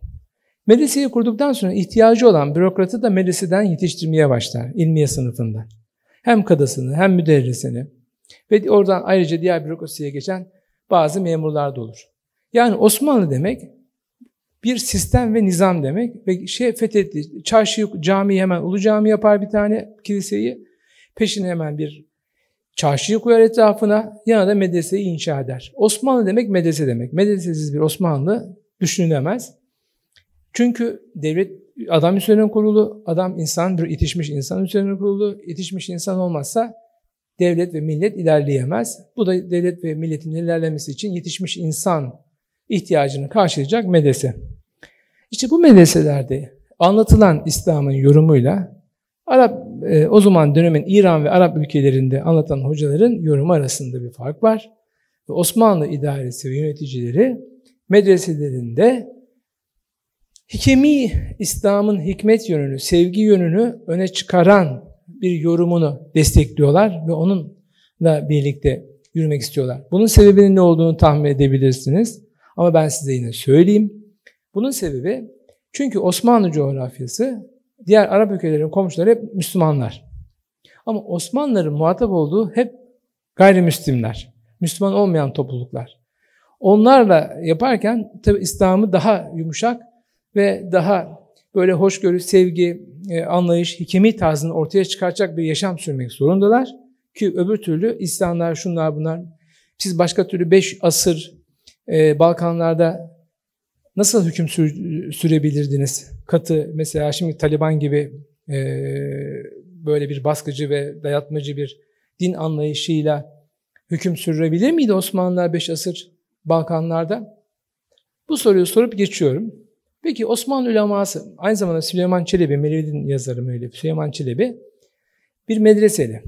Medreseyi kurduktan sonra ihtiyacı olan bürokratı da medreseden yetiştirmeye başlar, ilmiye sınıfında. Hem kadasını hem müderrisini ve oradan ayrıca diğer bürokrasiye geçen bazı memurlar da olur. Yani Osmanlı demek bir sistem ve nizam demek ve şey fethetti. Çarşı yok, cami hemen Ulu Cami yapar bir tane kiliseyi. Peşine hemen bir çarşıyı koyar etrafına, yanına da medreseyi inşa eder. Osmanlı demek medrese demek. Medresesiz bir Osmanlı düşünülemez. Çünkü devlet adam üzerine kurulu, adam insan, bir itişmiş insan üzerine kurulu. İtişmiş insan olmazsa devlet ve millet ilerleyemez. Bu da devlet ve milletin ilerlemesi için yetişmiş insan ihtiyacını karşılayacak medrese. İşte bu medreselerde anlatılan İslam'ın yorumuyla Arap e, o zaman dönemin İran ve Arap ülkelerinde anlatan hocaların yorumu arasında bir fark var. Osmanlı idaresi ve yöneticileri medreselerinde Hikemi İslam'ın hikmet yönünü, sevgi yönünü öne çıkaran bir yorumunu destekliyorlar ve onunla birlikte yürümek istiyorlar. Bunun sebebinin ne olduğunu tahmin edebilirsiniz. Ama ben size yine söyleyeyim. Bunun sebebi çünkü Osmanlı coğrafyası diğer Arap ülkelerin komşuları hep Müslümanlar. Ama Osmanlıların muhatap olduğu hep gayrimüslimler, Müslüman olmayan topluluklar. Onlarla yaparken tabi İslam'ı daha yumuşak ve daha böyle hoşgörü, sevgi, e, anlayış, hikemi tarzını ortaya çıkartacak bir yaşam sürmek zorundalar. Ki öbür türlü İslamlar, şunlar bunlar. Siz başka türlü 5 asır e, Balkanlarda nasıl hüküm sürebilirdiniz? Katı mesela şimdi Taliban gibi e, böyle bir baskıcı ve dayatmacı bir din anlayışıyla hüküm sürebilir miydi Osmanlılar 5 asır Balkanlarda? Bu soruyu sorup geçiyorum. Peki Osmanlı uleması, aynı zamanda Süleyman Çelebi, Melevidin yazarı Mevlid, Süleyman Çelebi bir medreseli.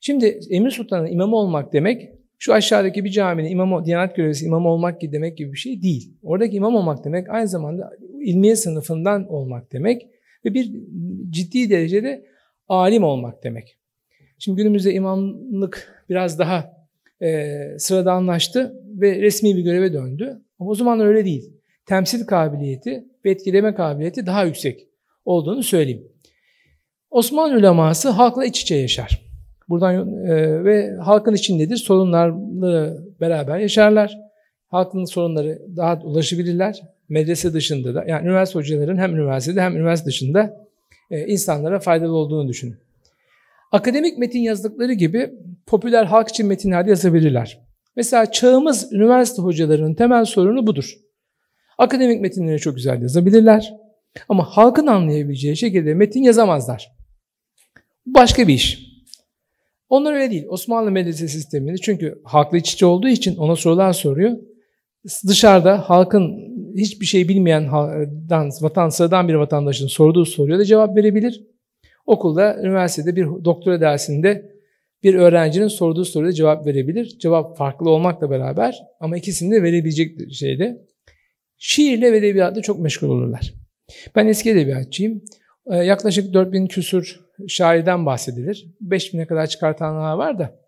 Şimdi Emir Sultan'ın imamı olmak demek, şu aşağıdaki bir caminin imamı, diyanet görevlisi imamı olmak gibi demek gibi bir şey değil. Oradaki imam olmak demek aynı zamanda ilmiye sınıfından olmak demek ve bir ciddi derecede alim olmak demek. Şimdi günümüzde imamlık biraz daha e, sıradanlaştı ve resmi bir göreve döndü. Ama o zaman öyle değil temsil kabiliyeti ve etkileme kabiliyeti daha yüksek olduğunu söyleyeyim. Osmanlı uleması halkla iç içe yaşar. Buradan e, ve halkın içindedir. Sorunlarla beraber yaşarlar. Halkın sorunları daha ulaşabilirler. Medrese dışında da yani üniversite hocaların hem üniversitede hem üniversite dışında e, insanlara faydalı olduğunu düşünün. Akademik metin yazdıkları gibi popüler halk için metinler de yazabilirler. Mesela çağımız üniversite hocalarının temel sorunu budur. Akademik metinleri çok güzel yazabilirler. Ama halkın anlayabileceği şekilde metin yazamazlar. Başka bir iş. Onlar öyle değil. Osmanlı medrese sistemini çünkü halkla iç içe olduğu için ona sorular soruyor. Dışarıda halkın hiçbir şey bilmeyen vatan, sıradan bir vatandaşın sorduğu soruya da cevap verebilir. Okulda, üniversitede bir doktora dersinde bir öğrencinin sorduğu soruya cevap verebilir. Cevap farklı olmakla beraber ama ikisini de verebilecek şeyde şiirle ve edebiyatla çok meşgul olurlar. Ben eski edebiyatçıyım. Ee, yaklaşık 4000 küsür şairden bahsedilir. 5000'e kadar çıkartanlar var da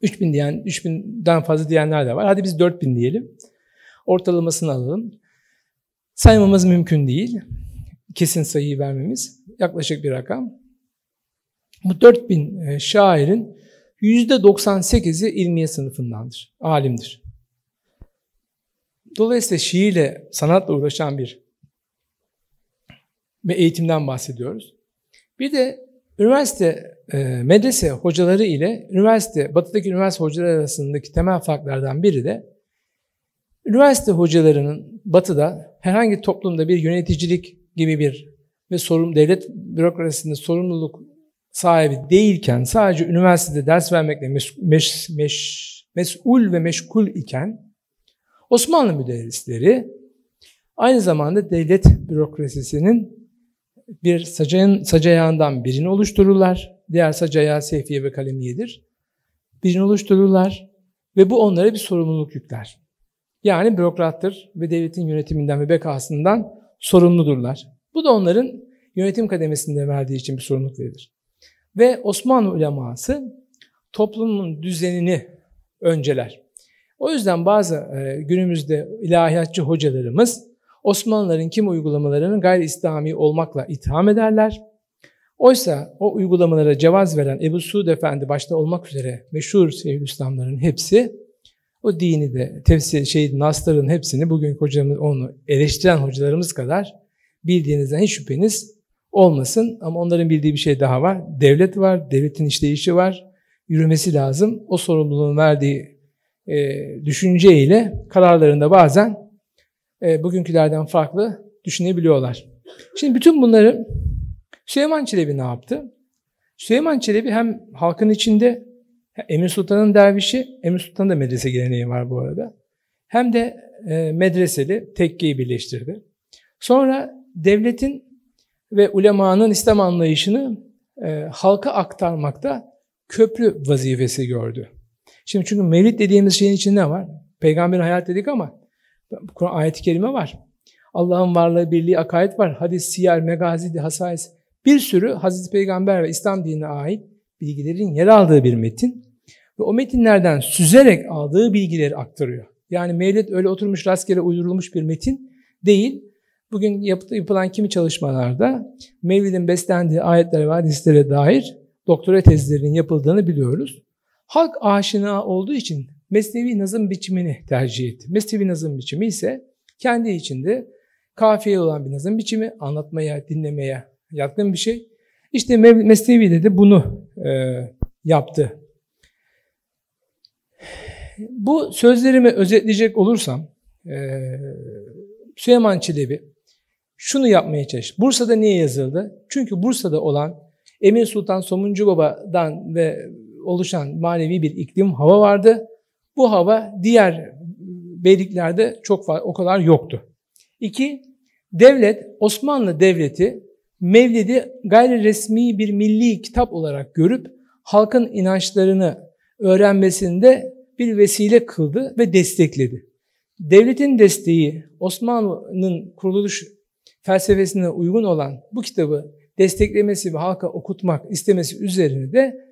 3000 diyen, 3000'den fazla diyenler de var. Hadi biz 4000 diyelim. Ortalamasını alalım. Saymamız mümkün değil. Kesin sayıyı vermemiz yaklaşık bir rakam. Bu 4000 e, şairin %98'i ilmiye sınıfındandır, alimdir. Dolayısıyla şiirle, sanatla uğraşan bir ve eğitimden bahsediyoruz. Bir de üniversite, e, medrese hocaları ile üniversite, batıdaki üniversite hocaları arasındaki temel farklardan biri de üniversite hocalarının batıda herhangi toplumda bir yöneticilik gibi bir ve sorum devlet bürokrasisinde sorumluluk sahibi değilken sadece üniversitede ders vermekle mes, mes, mes, mesul ve meşgul iken Osmanlı müderrisleri aynı zamanda devlet bürokrasisinin bir sacayın, sacayağından birini oluştururlar. Diğer sacayağı seyfiye ve kalemiyedir. Birini oluştururlar ve bu onlara bir sorumluluk yükler. Yani bürokrattır ve devletin yönetiminden ve bekasından sorumludurlar. Bu da onların yönetim kademesinde verdiği için bir sorumluluk verilir. Ve Osmanlı uleması toplumun düzenini önceler. O yüzden bazı e, günümüzde ilahiyatçı hocalarımız Osmanlıların kim uygulamalarının gayri İslami olmakla itham ederler. Oysa o uygulamalara cevaz veren Ebu Suud Efendi başta olmak üzere meşhur Şeyhülislamların hepsi o dini de tefsir şey nasların hepsini bugün hocamız onu eleştiren hocalarımız kadar bildiğinizden hiç şüpheniz olmasın ama onların bildiği bir şey daha var. Devlet var, devletin işleyişi var. Yürümesi lazım. O sorumluluğun verdiği e, düşünce kararlarında bazen e, bugünkülerden farklı düşünebiliyorlar. Şimdi bütün bunları Süleyman Çelebi ne yaptı? Süleyman Çelebi hem halkın içinde Emir Sultan'ın dervişi, Emir Sultan'ın da medrese geleneği var bu arada. Hem de e, medreseli tekkeyi birleştirdi. Sonra devletin ve ulemanın İslam anlayışını e, halka aktarmakta köprü vazifesi gördü. Şimdi çünkü mevlid dediğimiz şeyin içinde ne var? Peygamber hayat dedik ama Kur'an ayet-i kerime var. Allah'ın varlığı, birliği, akayet var. Hadis, siyer, megazi, hasais bir sürü Hazreti Peygamber ve İslam dinine ait bilgilerin yer aldığı bir metin. Ve o metinlerden süzerek aldığı bilgileri aktarıyor. Yani mevlid öyle oturmuş rastgele uydurulmuş bir metin değil. Bugün yapılan kimi çalışmalarda mevlidin beslendiği ayetlere ve hadislere dair doktora tezlerinin yapıldığını biliyoruz. Halk aşina olduğu için mesnevi nazım biçimini tercih etti. Mesnevi nazım biçimi ise kendi içinde kafiye olan bir nazım biçimi, anlatmaya, dinlemeye yakın bir şey. İşte Mesnevi'de de bunu e, yaptı. Bu sözlerimi özetleyecek olursam, e, Süleyman Çelebi şunu yapmaya çalıştı. Bursa'da niye yazıldı? Çünkü Bursa'da olan Emir Sultan Somuncu Baba'dan ve oluşan manevi bir iklim hava vardı. Bu hava diğer beyliklerde çok o kadar yoktu. İki, devlet Osmanlı Devleti Mevlid'i gayri resmi bir milli kitap olarak görüp halkın inançlarını öğrenmesinde bir vesile kıldı ve destekledi. Devletin desteği Osmanlı'nın kuruluş felsefesine uygun olan bu kitabı desteklemesi ve halka okutmak istemesi üzerine de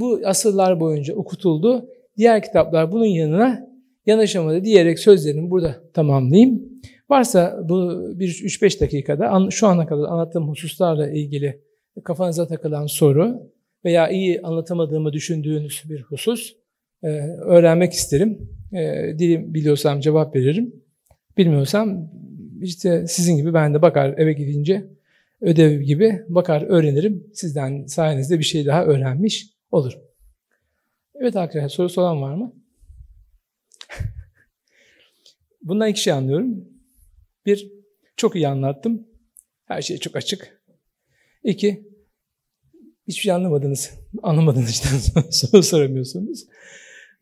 bu asırlar boyunca okutuldu. Diğer kitaplar bunun yanına yanaşamadı diyerek sözlerimi burada tamamlayayım. Varsa bu 3-5 dakikada şu ana kadar anlattığım hususlarla ilgili kafanıza takılan soru veya iyi anlatamadığımı düşündüğünüz bir husus e, öğrenmek isterim. E, dilim biliyorsam cevap veririm. Bilmiyorsam işte sizin gibi ben de bakar eve gidince ödev gibi bakar öğrenirim. Sizden sayenizde bir şey daha öğrenmiş olur. Evet arkadaşlar sorusu olan var mı? Bundan iki şey anlıyorum. Bir, çok iyi anlattım. Her şey çok açık. İki, hiçbir şey anlamadınız. Anlamadığınız için soru soramıyorsunuz.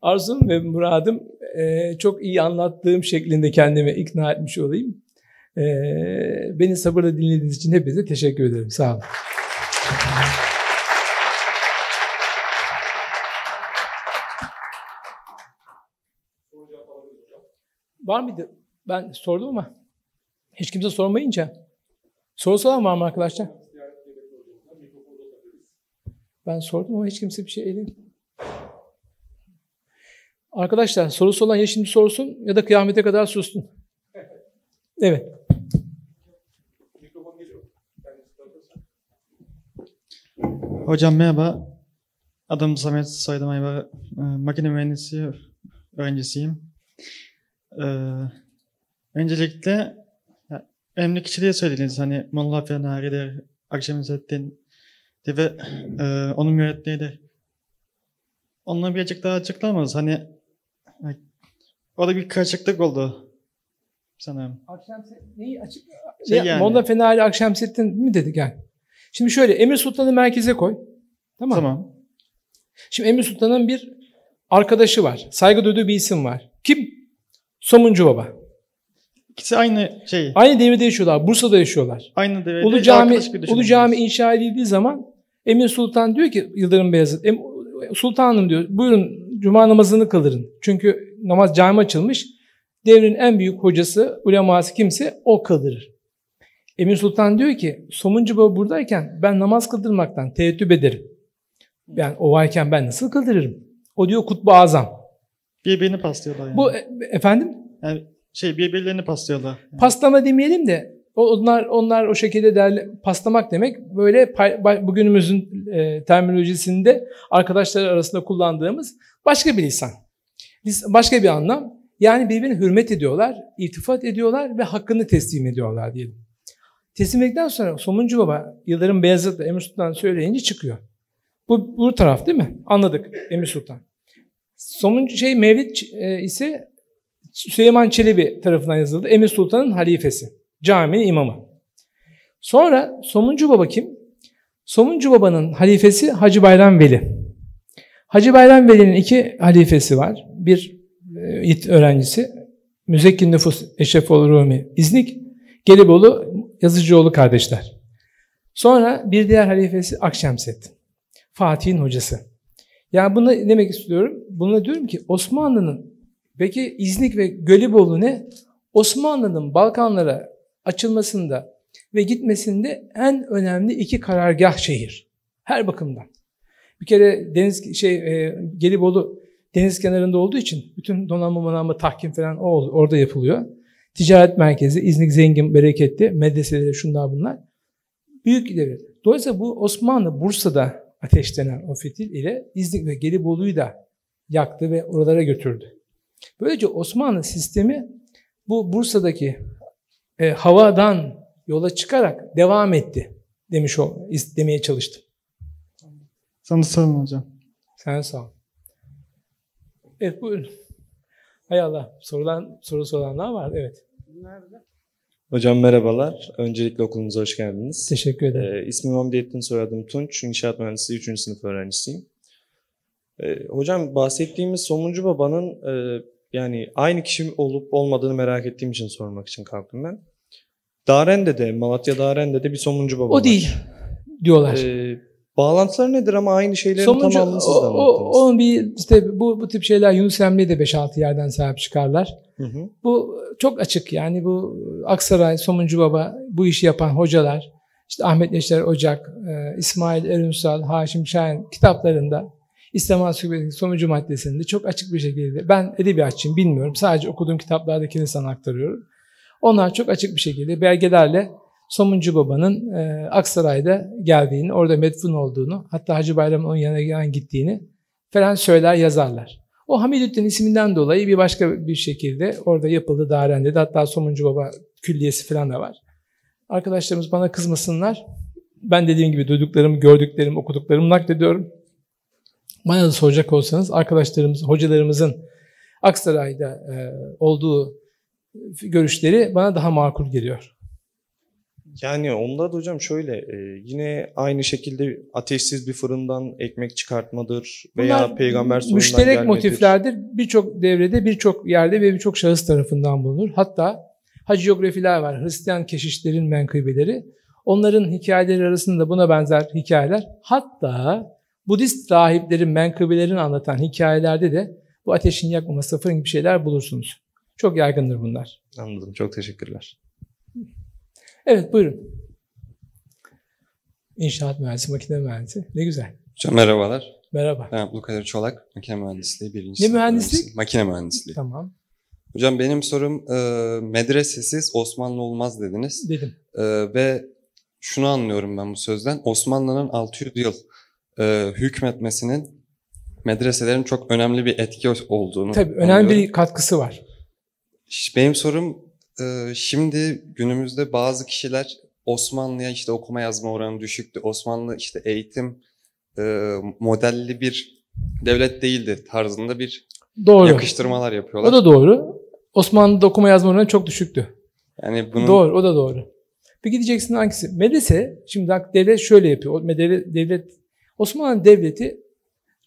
Arzum ve muradım e, çok iyi anlattığım şeklinde kendimi ikna etmiş olayım. E, beni sabırla dinlediğiniz için hepinize teşekkür ederim. Sağ olun. Var mıydı? Ben sordum ama hiç kimse sormayınca. Soru soran var mı arkadaşlar? Ben sordum ama hiç kimse bir şey elim. Arkadaşlar sorusu olan ya şimdi sorsun ya da kıyamete kadar sussun. Evet. Hocam merhaba. Adım Samet Soydan ee, Makine mühendisi öğrencisiyim. Ee, öncelikle ya, önemli kişiliğe söylediniz. Hani Molla Nari'dir, Akşam İzzettin ve e, onun mürettiğidir. Onunla birazcık daha açıklamaz. Hani ya, e, da bir karışıklık oldu sanırım. Akşam neyi açık? Şey yani. Molla Fenari Akşemseddin mi dedik yani? Şimdi şöyle Emir Sultan'ı merkeze koy. Tamam. Tamam. Şimdi Emir Sultan'ın bir arkadaşı var. Saygı duyduğu bir isim var. Kim? Somuncu Baba. İkisi aynı şey. Aynı devirde yaşıyorlar. Bursa'da yaşıyorlar. Aynı devirde. Ulu Cami, Ulu Cami inşa edildiği zaman Emir Sultan diyor ki Yıldırım Beyazıt, Sultanım diyor buyurun cuma namazını kıldırın. Çünkü namaz cami açılmış. Devrin en büyük hocası, uleması kimse o kıldırır. Emir Sultan diyor ki Somuncu Baba buradayken ben namaz kıldırmaktan teettüp ederim. Yani o varken ben nasıl kıldırırım? O diyor Kutbu Azam. Birbirini paslıyorlar yani. Bu e- efendim? Yani şey birbirlerini paslıyorlar. Yani. Paslama demeyelim de onlar onlar o şekilde derle, paslamak demek böyle pay, bugünümüzün e, terminolojisinde arkadaşlar arasında kullandığımız başka bir lisan. Başka bir anlam. Yani birbirini hürmet ediyorlar, iltifat ediyorlar ve hakkını teslim ediyorlar diyelim. Teslim edildikten sonra Somuncu Baba Yıldırım Beyazıt'la Emir Sultan söyleyince çıkıyor. Bu, bu taraf değil mi? Anladık Emir Sultan. Sonuncu şey Mevlid e, ise Süleyman Çelebi tarafından yazıldı. Emir Sultan'ın halifesi, caminin imamı. Sonra Somuncu Baba kim? Somuncu Baba'nın halifesi Hacı Bayram Veli. Hacı Bayram Veli'nin iki halifesi var. Bir e, it öğrencisi Müzekkin Nüfus Eşrefoğlu Rumi İznik, Gelibolu Yazıcıoğlu kardeşler. Sonra bir diğer halifesi Akşemseddin, Fatih'in hocası. Yani bunu ne demek istiyorum? Bunu diyorum ki Osmanlı'nın peki İznik ve Gölibolu ne? Osmanlı'nın Balkanlara açılmasında ve gitmesinde en önemli iki karargah şehir. Her bakımdan. Bir kere deniz şey e, Gelibolu deniz kenarında olduğu için bütün donanma donanma tahkim falan o, orada yapılıyor. Ticaret merkezi, İznik zengin, bereketli, medreseleri şunlar bunlar. Büyük devlet. Dolayısıyla bu Osmanlı Bursa'da ateşlenen o fitil ile İznik ve Gelibolu'yu da yaktı ve oralara götürdü. Böylece Osmanlı sistemi bu Bursa'daki e, havadan yola çıkarak devam etti demiş o demeye çalıştım. Sana sağ olun hocam. Sen sağ ol. Evet buyurun. Hay Allah sorulan soru soranlar var evet. Nerede? Hocam merhabalar. Öncelikle okulumuza hoş geldiniz. Teşekkür ederim. Ee, ismim Hamdiyettin, soyadım Tunç. İnşaat Mühendisi 3. sınıf öğrencisiyim. Ee, hocam bahsettiğimiz Somuncu Baba'nın e, yani aynı kişi olup olmadığını merak ettiğim için sormak için kalktım ben. Darende'de, Malatya Darende'de bir Somuncu Baba O var. değil diyorlar. Ee, Bağlantıları nedir ama aynı şeylerin Sonucu, tamamını siz de anlattınız. O, onun bir işte bu, bu tip şeyler Yunus Emre'yi de 5-6 yerden sahip çıkarlar. Hı hı. Bu çok açık yani bu e, Aksaray, Somuncu Baba bu işi yapan hocalar, işte Ahmet Neşter Ocak, e, İsmail Erünsal Haşim Şahin kitaplarında İslam Sükbeti'nin sonucu maddesinde çok açık bir şekilde ben edebiyatçıyım bilmiyorum sadece okuduğum kitaplardakini sana aktarıyorum. Onlar çok açık bir şekilde belgelerle Somuncu Baba'nın e, Aksaray'da geldiğini, orada medfun olduğunu, hatta Hacı Bayram'ın onun yanına gittiğini falan söyler, yazarlar. O Hamidüddin isminden dolayı bir başka bir şekilde orada yapıldı Darende'de. Hatta Somuncu Baba Külliyesi falan da var. Arkadaşlarımız bana kızmasınlar. Ben dediğim gibi duyduklarım, gördüklerim, okuduklarım naklediyorum. Bana da soracak olsanız arkadaşlarımız, hocalarımızın Aksaray'da e, olduğu görüşleri bana daha makul geliyor. Yani onlar da hocam şöyle e, yine aynı şekilde ateşsiz bir fırından ekmek çıkartmadır veya Bunlar peygamber soyundan müşterek gelmedir. motiflerdir. Birçok devrede, birçok yerde ve birçok şahıs tarafından bulunur. Hatta haciografiler var. Hristiyan keşişlerin menkıbeleri. Onların hikayeleri arasında buna benzer hikayeler. Hatta Budist rahiplerin menkıbelerini anlatan hikayelerde de bu ateşin yakmaması, fırın gibi şeyler bulursunuz. Çok yaygındır bunlar. Anladım. Çok teşekkürler. Evet buyurun. İnşaat mühendisi, makine mühendisi. Ne güzel. Hocam merhabalar. Merhaba. Ben Abdülkadir Çolak, makine mühendisliği birinci Ne mühendislik? Makine mühendisliği. Tamam. Hocam benim sorum e, medresesiz Osmanlı olmaz dediniz. Dedim. E, ve şunu anlıyorum ben bu sözden. Osmanlı'nın 600 yıl e, hükmetmesinin medreselerin çok önemli bir etki olduğunu Tabii önemli anlıyorum. bir katkısı var. Benim sorum ee, şimdi günümüzde bazı kişiler Osmanlı'ya işte okuma yazma oranı düşüktü. Osmanlı işte eğitim e, modelli bir devlet değildi tarzında bir doğru. yakıştırmalar yapıyorlar. O da doğru. Osmanlı'da okuma yazma oranı çok düşüktü. Yani bunun... Doğru, o da doğru. Bir gideceksin hangisi? Medrese, şimdi devlet şöyle yapıyor. Devlet, devlet Osmanlı Devleti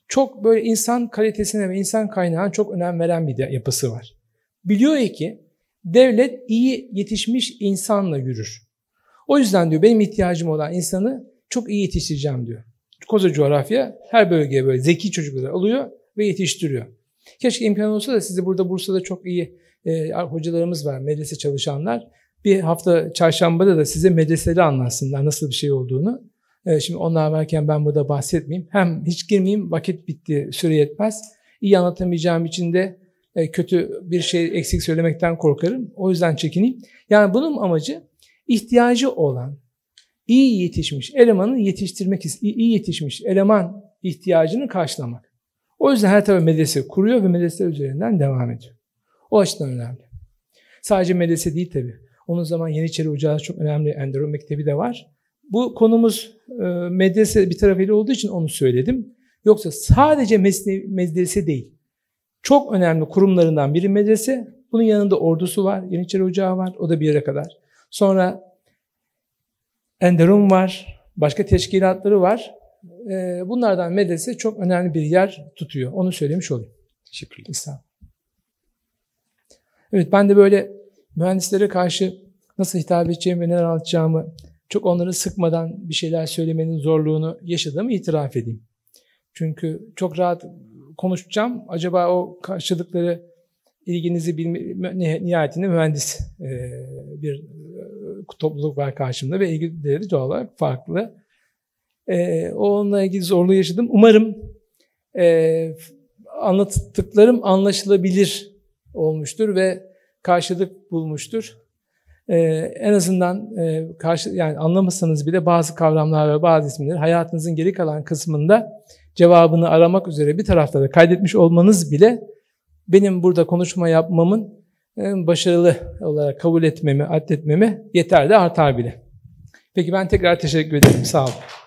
çok böyle insan kalitesine ve insan kaynağına çok önem veren bir yapısı var. Biliyor ki devlet iyi yetişmiş insanla yürür. O yüzden diyor benim ihtiyacım olan insanı çok iyi yetiştireceğim diyor. Koza coğrafya her bölgeye böyle zeki çocukları alıyor ve yetiştiriyor. Keşke imkan olsa da sizi burada Bursa'da çok iyi e, hocalarımız var, medrese çalışanlar. Bir hafta çarşambada da size medreseli anlatsınlar nasıl bir şey olduğunu. E, şimdi onlar varken ben burada bahsetmeyeyim. Hem hiç girmeyeyim, vakit bitti, süre yetmez. İyi anlatamayacağım için de e, kötü bir şey eksik söylemekten korkarım. O yüzden çekineyim. Yani bunun amacı ihtiyacı olan iyi yetişmiş elemanı yetiştirmek iyi yetişmiş eleman ihtiyacını karşılamak. O yüzden her tabi medrese kuruyor ve medrese üzerinden devam ediyor. O açıdan önemli. Sadece medrese değil tabi. Onun zaman Yeniçeri Ocağı çok önemli. Endero Mektebi de var. Bu konumuz e, medrese bir tarafıyla olduğu için onu söyledim. Yoksa sadece medrese değil çok önemli kurumlarından biri medrese. Bunun yanında ordusu var, Yeniçeri Ocağı var, o da bir yere kadar. Sonra Enderun var, başka teşkilatları var. Ee, bunlardan medrese çok önemli bir yer tutuyor. Onu söylemiş olayım. Teşekkürler. İslam. Evet ben de böyle mühendislere karşı nasıl hitap edeceğimi ve neler anlatacağımı çok onları sıkmadan bir şeyler söylemenin zorluğunu yaşadığımı itiraf edeyim. Çünkü çok rahat konuşacağım. Acaba o karşılıkları ilginizi bilme, nihayetinde mühendis e, bir e, topluluk var karşımda ve ilgileri doğal olarak farklı. E, onunla ilgili zorluğu yaşadım. Umarım e, anlattıklarım anlaşılabilir olmuştur ve karşılık bulmuştur. E, en azından e, karşı yani anlamasanız bile bazı kavramlar ve bazı isimler hayatınızın geri kalan kısmında cevabını aramak üzere bir taraflara kaydetmiş olmanız bile benim burada konuşma yapmamın e, başarılı olarak kabul etmemi, addetmemi yeterli artar bile. Peki ben tekrar teşekkür ederim. Sağ olun.